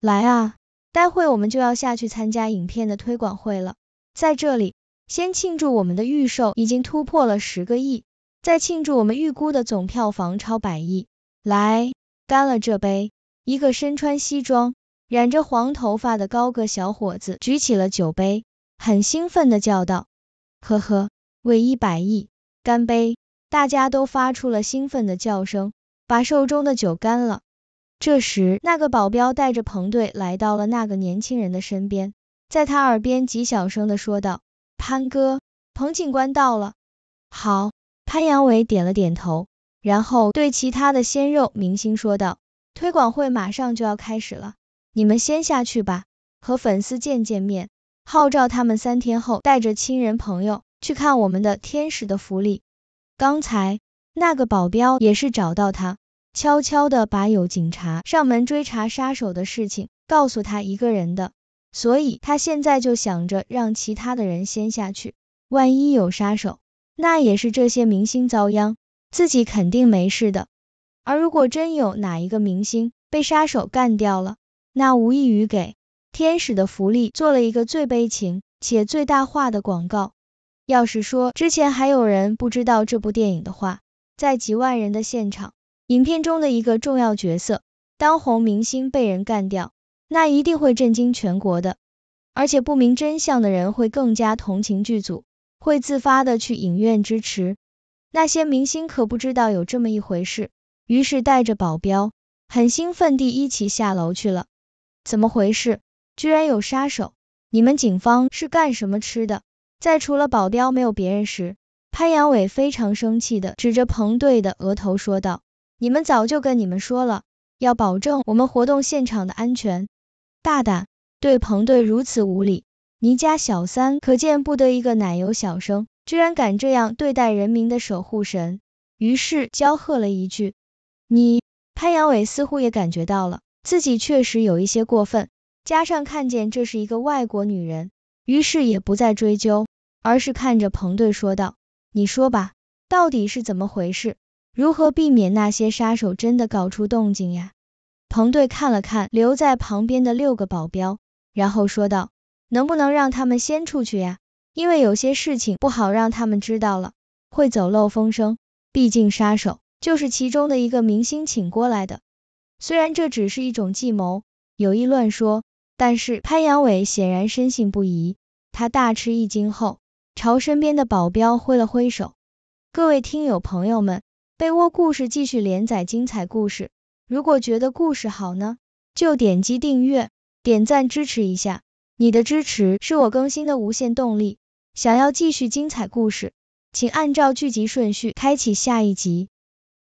来啊，待会我们就要下去参加影片的推广会了。在这里，先庆祝我们的预售已经突破了十个亿，再庆祝我们预估的总票房超百亿，来，干了这杯！一个身穿西装、染着黄头发的高个小伙子举起了酒杯，很兴奋地叫道：“呵呵，为一百亿干杯！”大家都发出了兴奋的叫声，把手中的酒干了。这时，那个保镖带着彭队来到了那个年轻人的身边。在他耳边极小声的说道：“潘哥，彭警官到了。”好，潘阳伟点了点头，然后对其他的鲜肉明星说道：“推广会马上就要开始了，你们先下去吧，和粉丝见见面，号召他们三天后带着亲人朋友去看我们的《天使的福利》。”刚才那个保镖也是找到他，悄悄的把有警察上门追查杀手的事情告诉他一个人的。所以他现在就想着让其他的人先下去，万一有杀手，那也是这些明星遭殃，自己肯定没事的。而如果真有哪一个明星被杀手干掉了，那无异于给天使的福利做了一个最悲情且最大化的广告。要是说之前还有人不知道这部电影的话，在几万人的现场，影片中的一个重要角色，当红明星被人干掉。那一定会震惊全国的，而且不明真相的人会更加同情剧组，会自发的去影院支持。那些明星可不知道有这么一回事，于是带着保镖，很兴奋地一起下楼去了。怎么回事？居然有杀手！你们警方是干什么吃的？在除了保镖没有别人时，潘阳伟非常生气的指着彭队的额头说道：“你们早就跟你们说了，要保证我们活动现场的安全。”大胆，对彭队如此无礼，你家小三可见不得一个奶油小生，居然敢这样对待人民的守护神。于是娇喝了一句。你潘阳伟似乎也感觉到了，自己确实有一些过分，加上看见这是一个外国女人，于是也不再追究，而是看着彭队说道：“你说吧，到底是怎么回事？如何避免那些杀手真的搞出动静呀？”彭队看了看留在旁边的六个保镖，然后说道：“能不能让他们先出去呀？因为有些事情不好让他们知道了，会走漏风声。毕竟杀手就是其中的一个明星请过来的。虽然这只是一种计谋，有意乱说，但是潘阳伟显然深信不疑。他大吃一惊后，朝身边的保镖挥了挥手。各位听友朋友们，被窝故事继续连载精彩故事。”如果觉得故事好呢，就点击订阅、点赞支持一下，你的支持是我更新的无限动力。想要继续精彩故事，请按照剧集顺序开启下一集。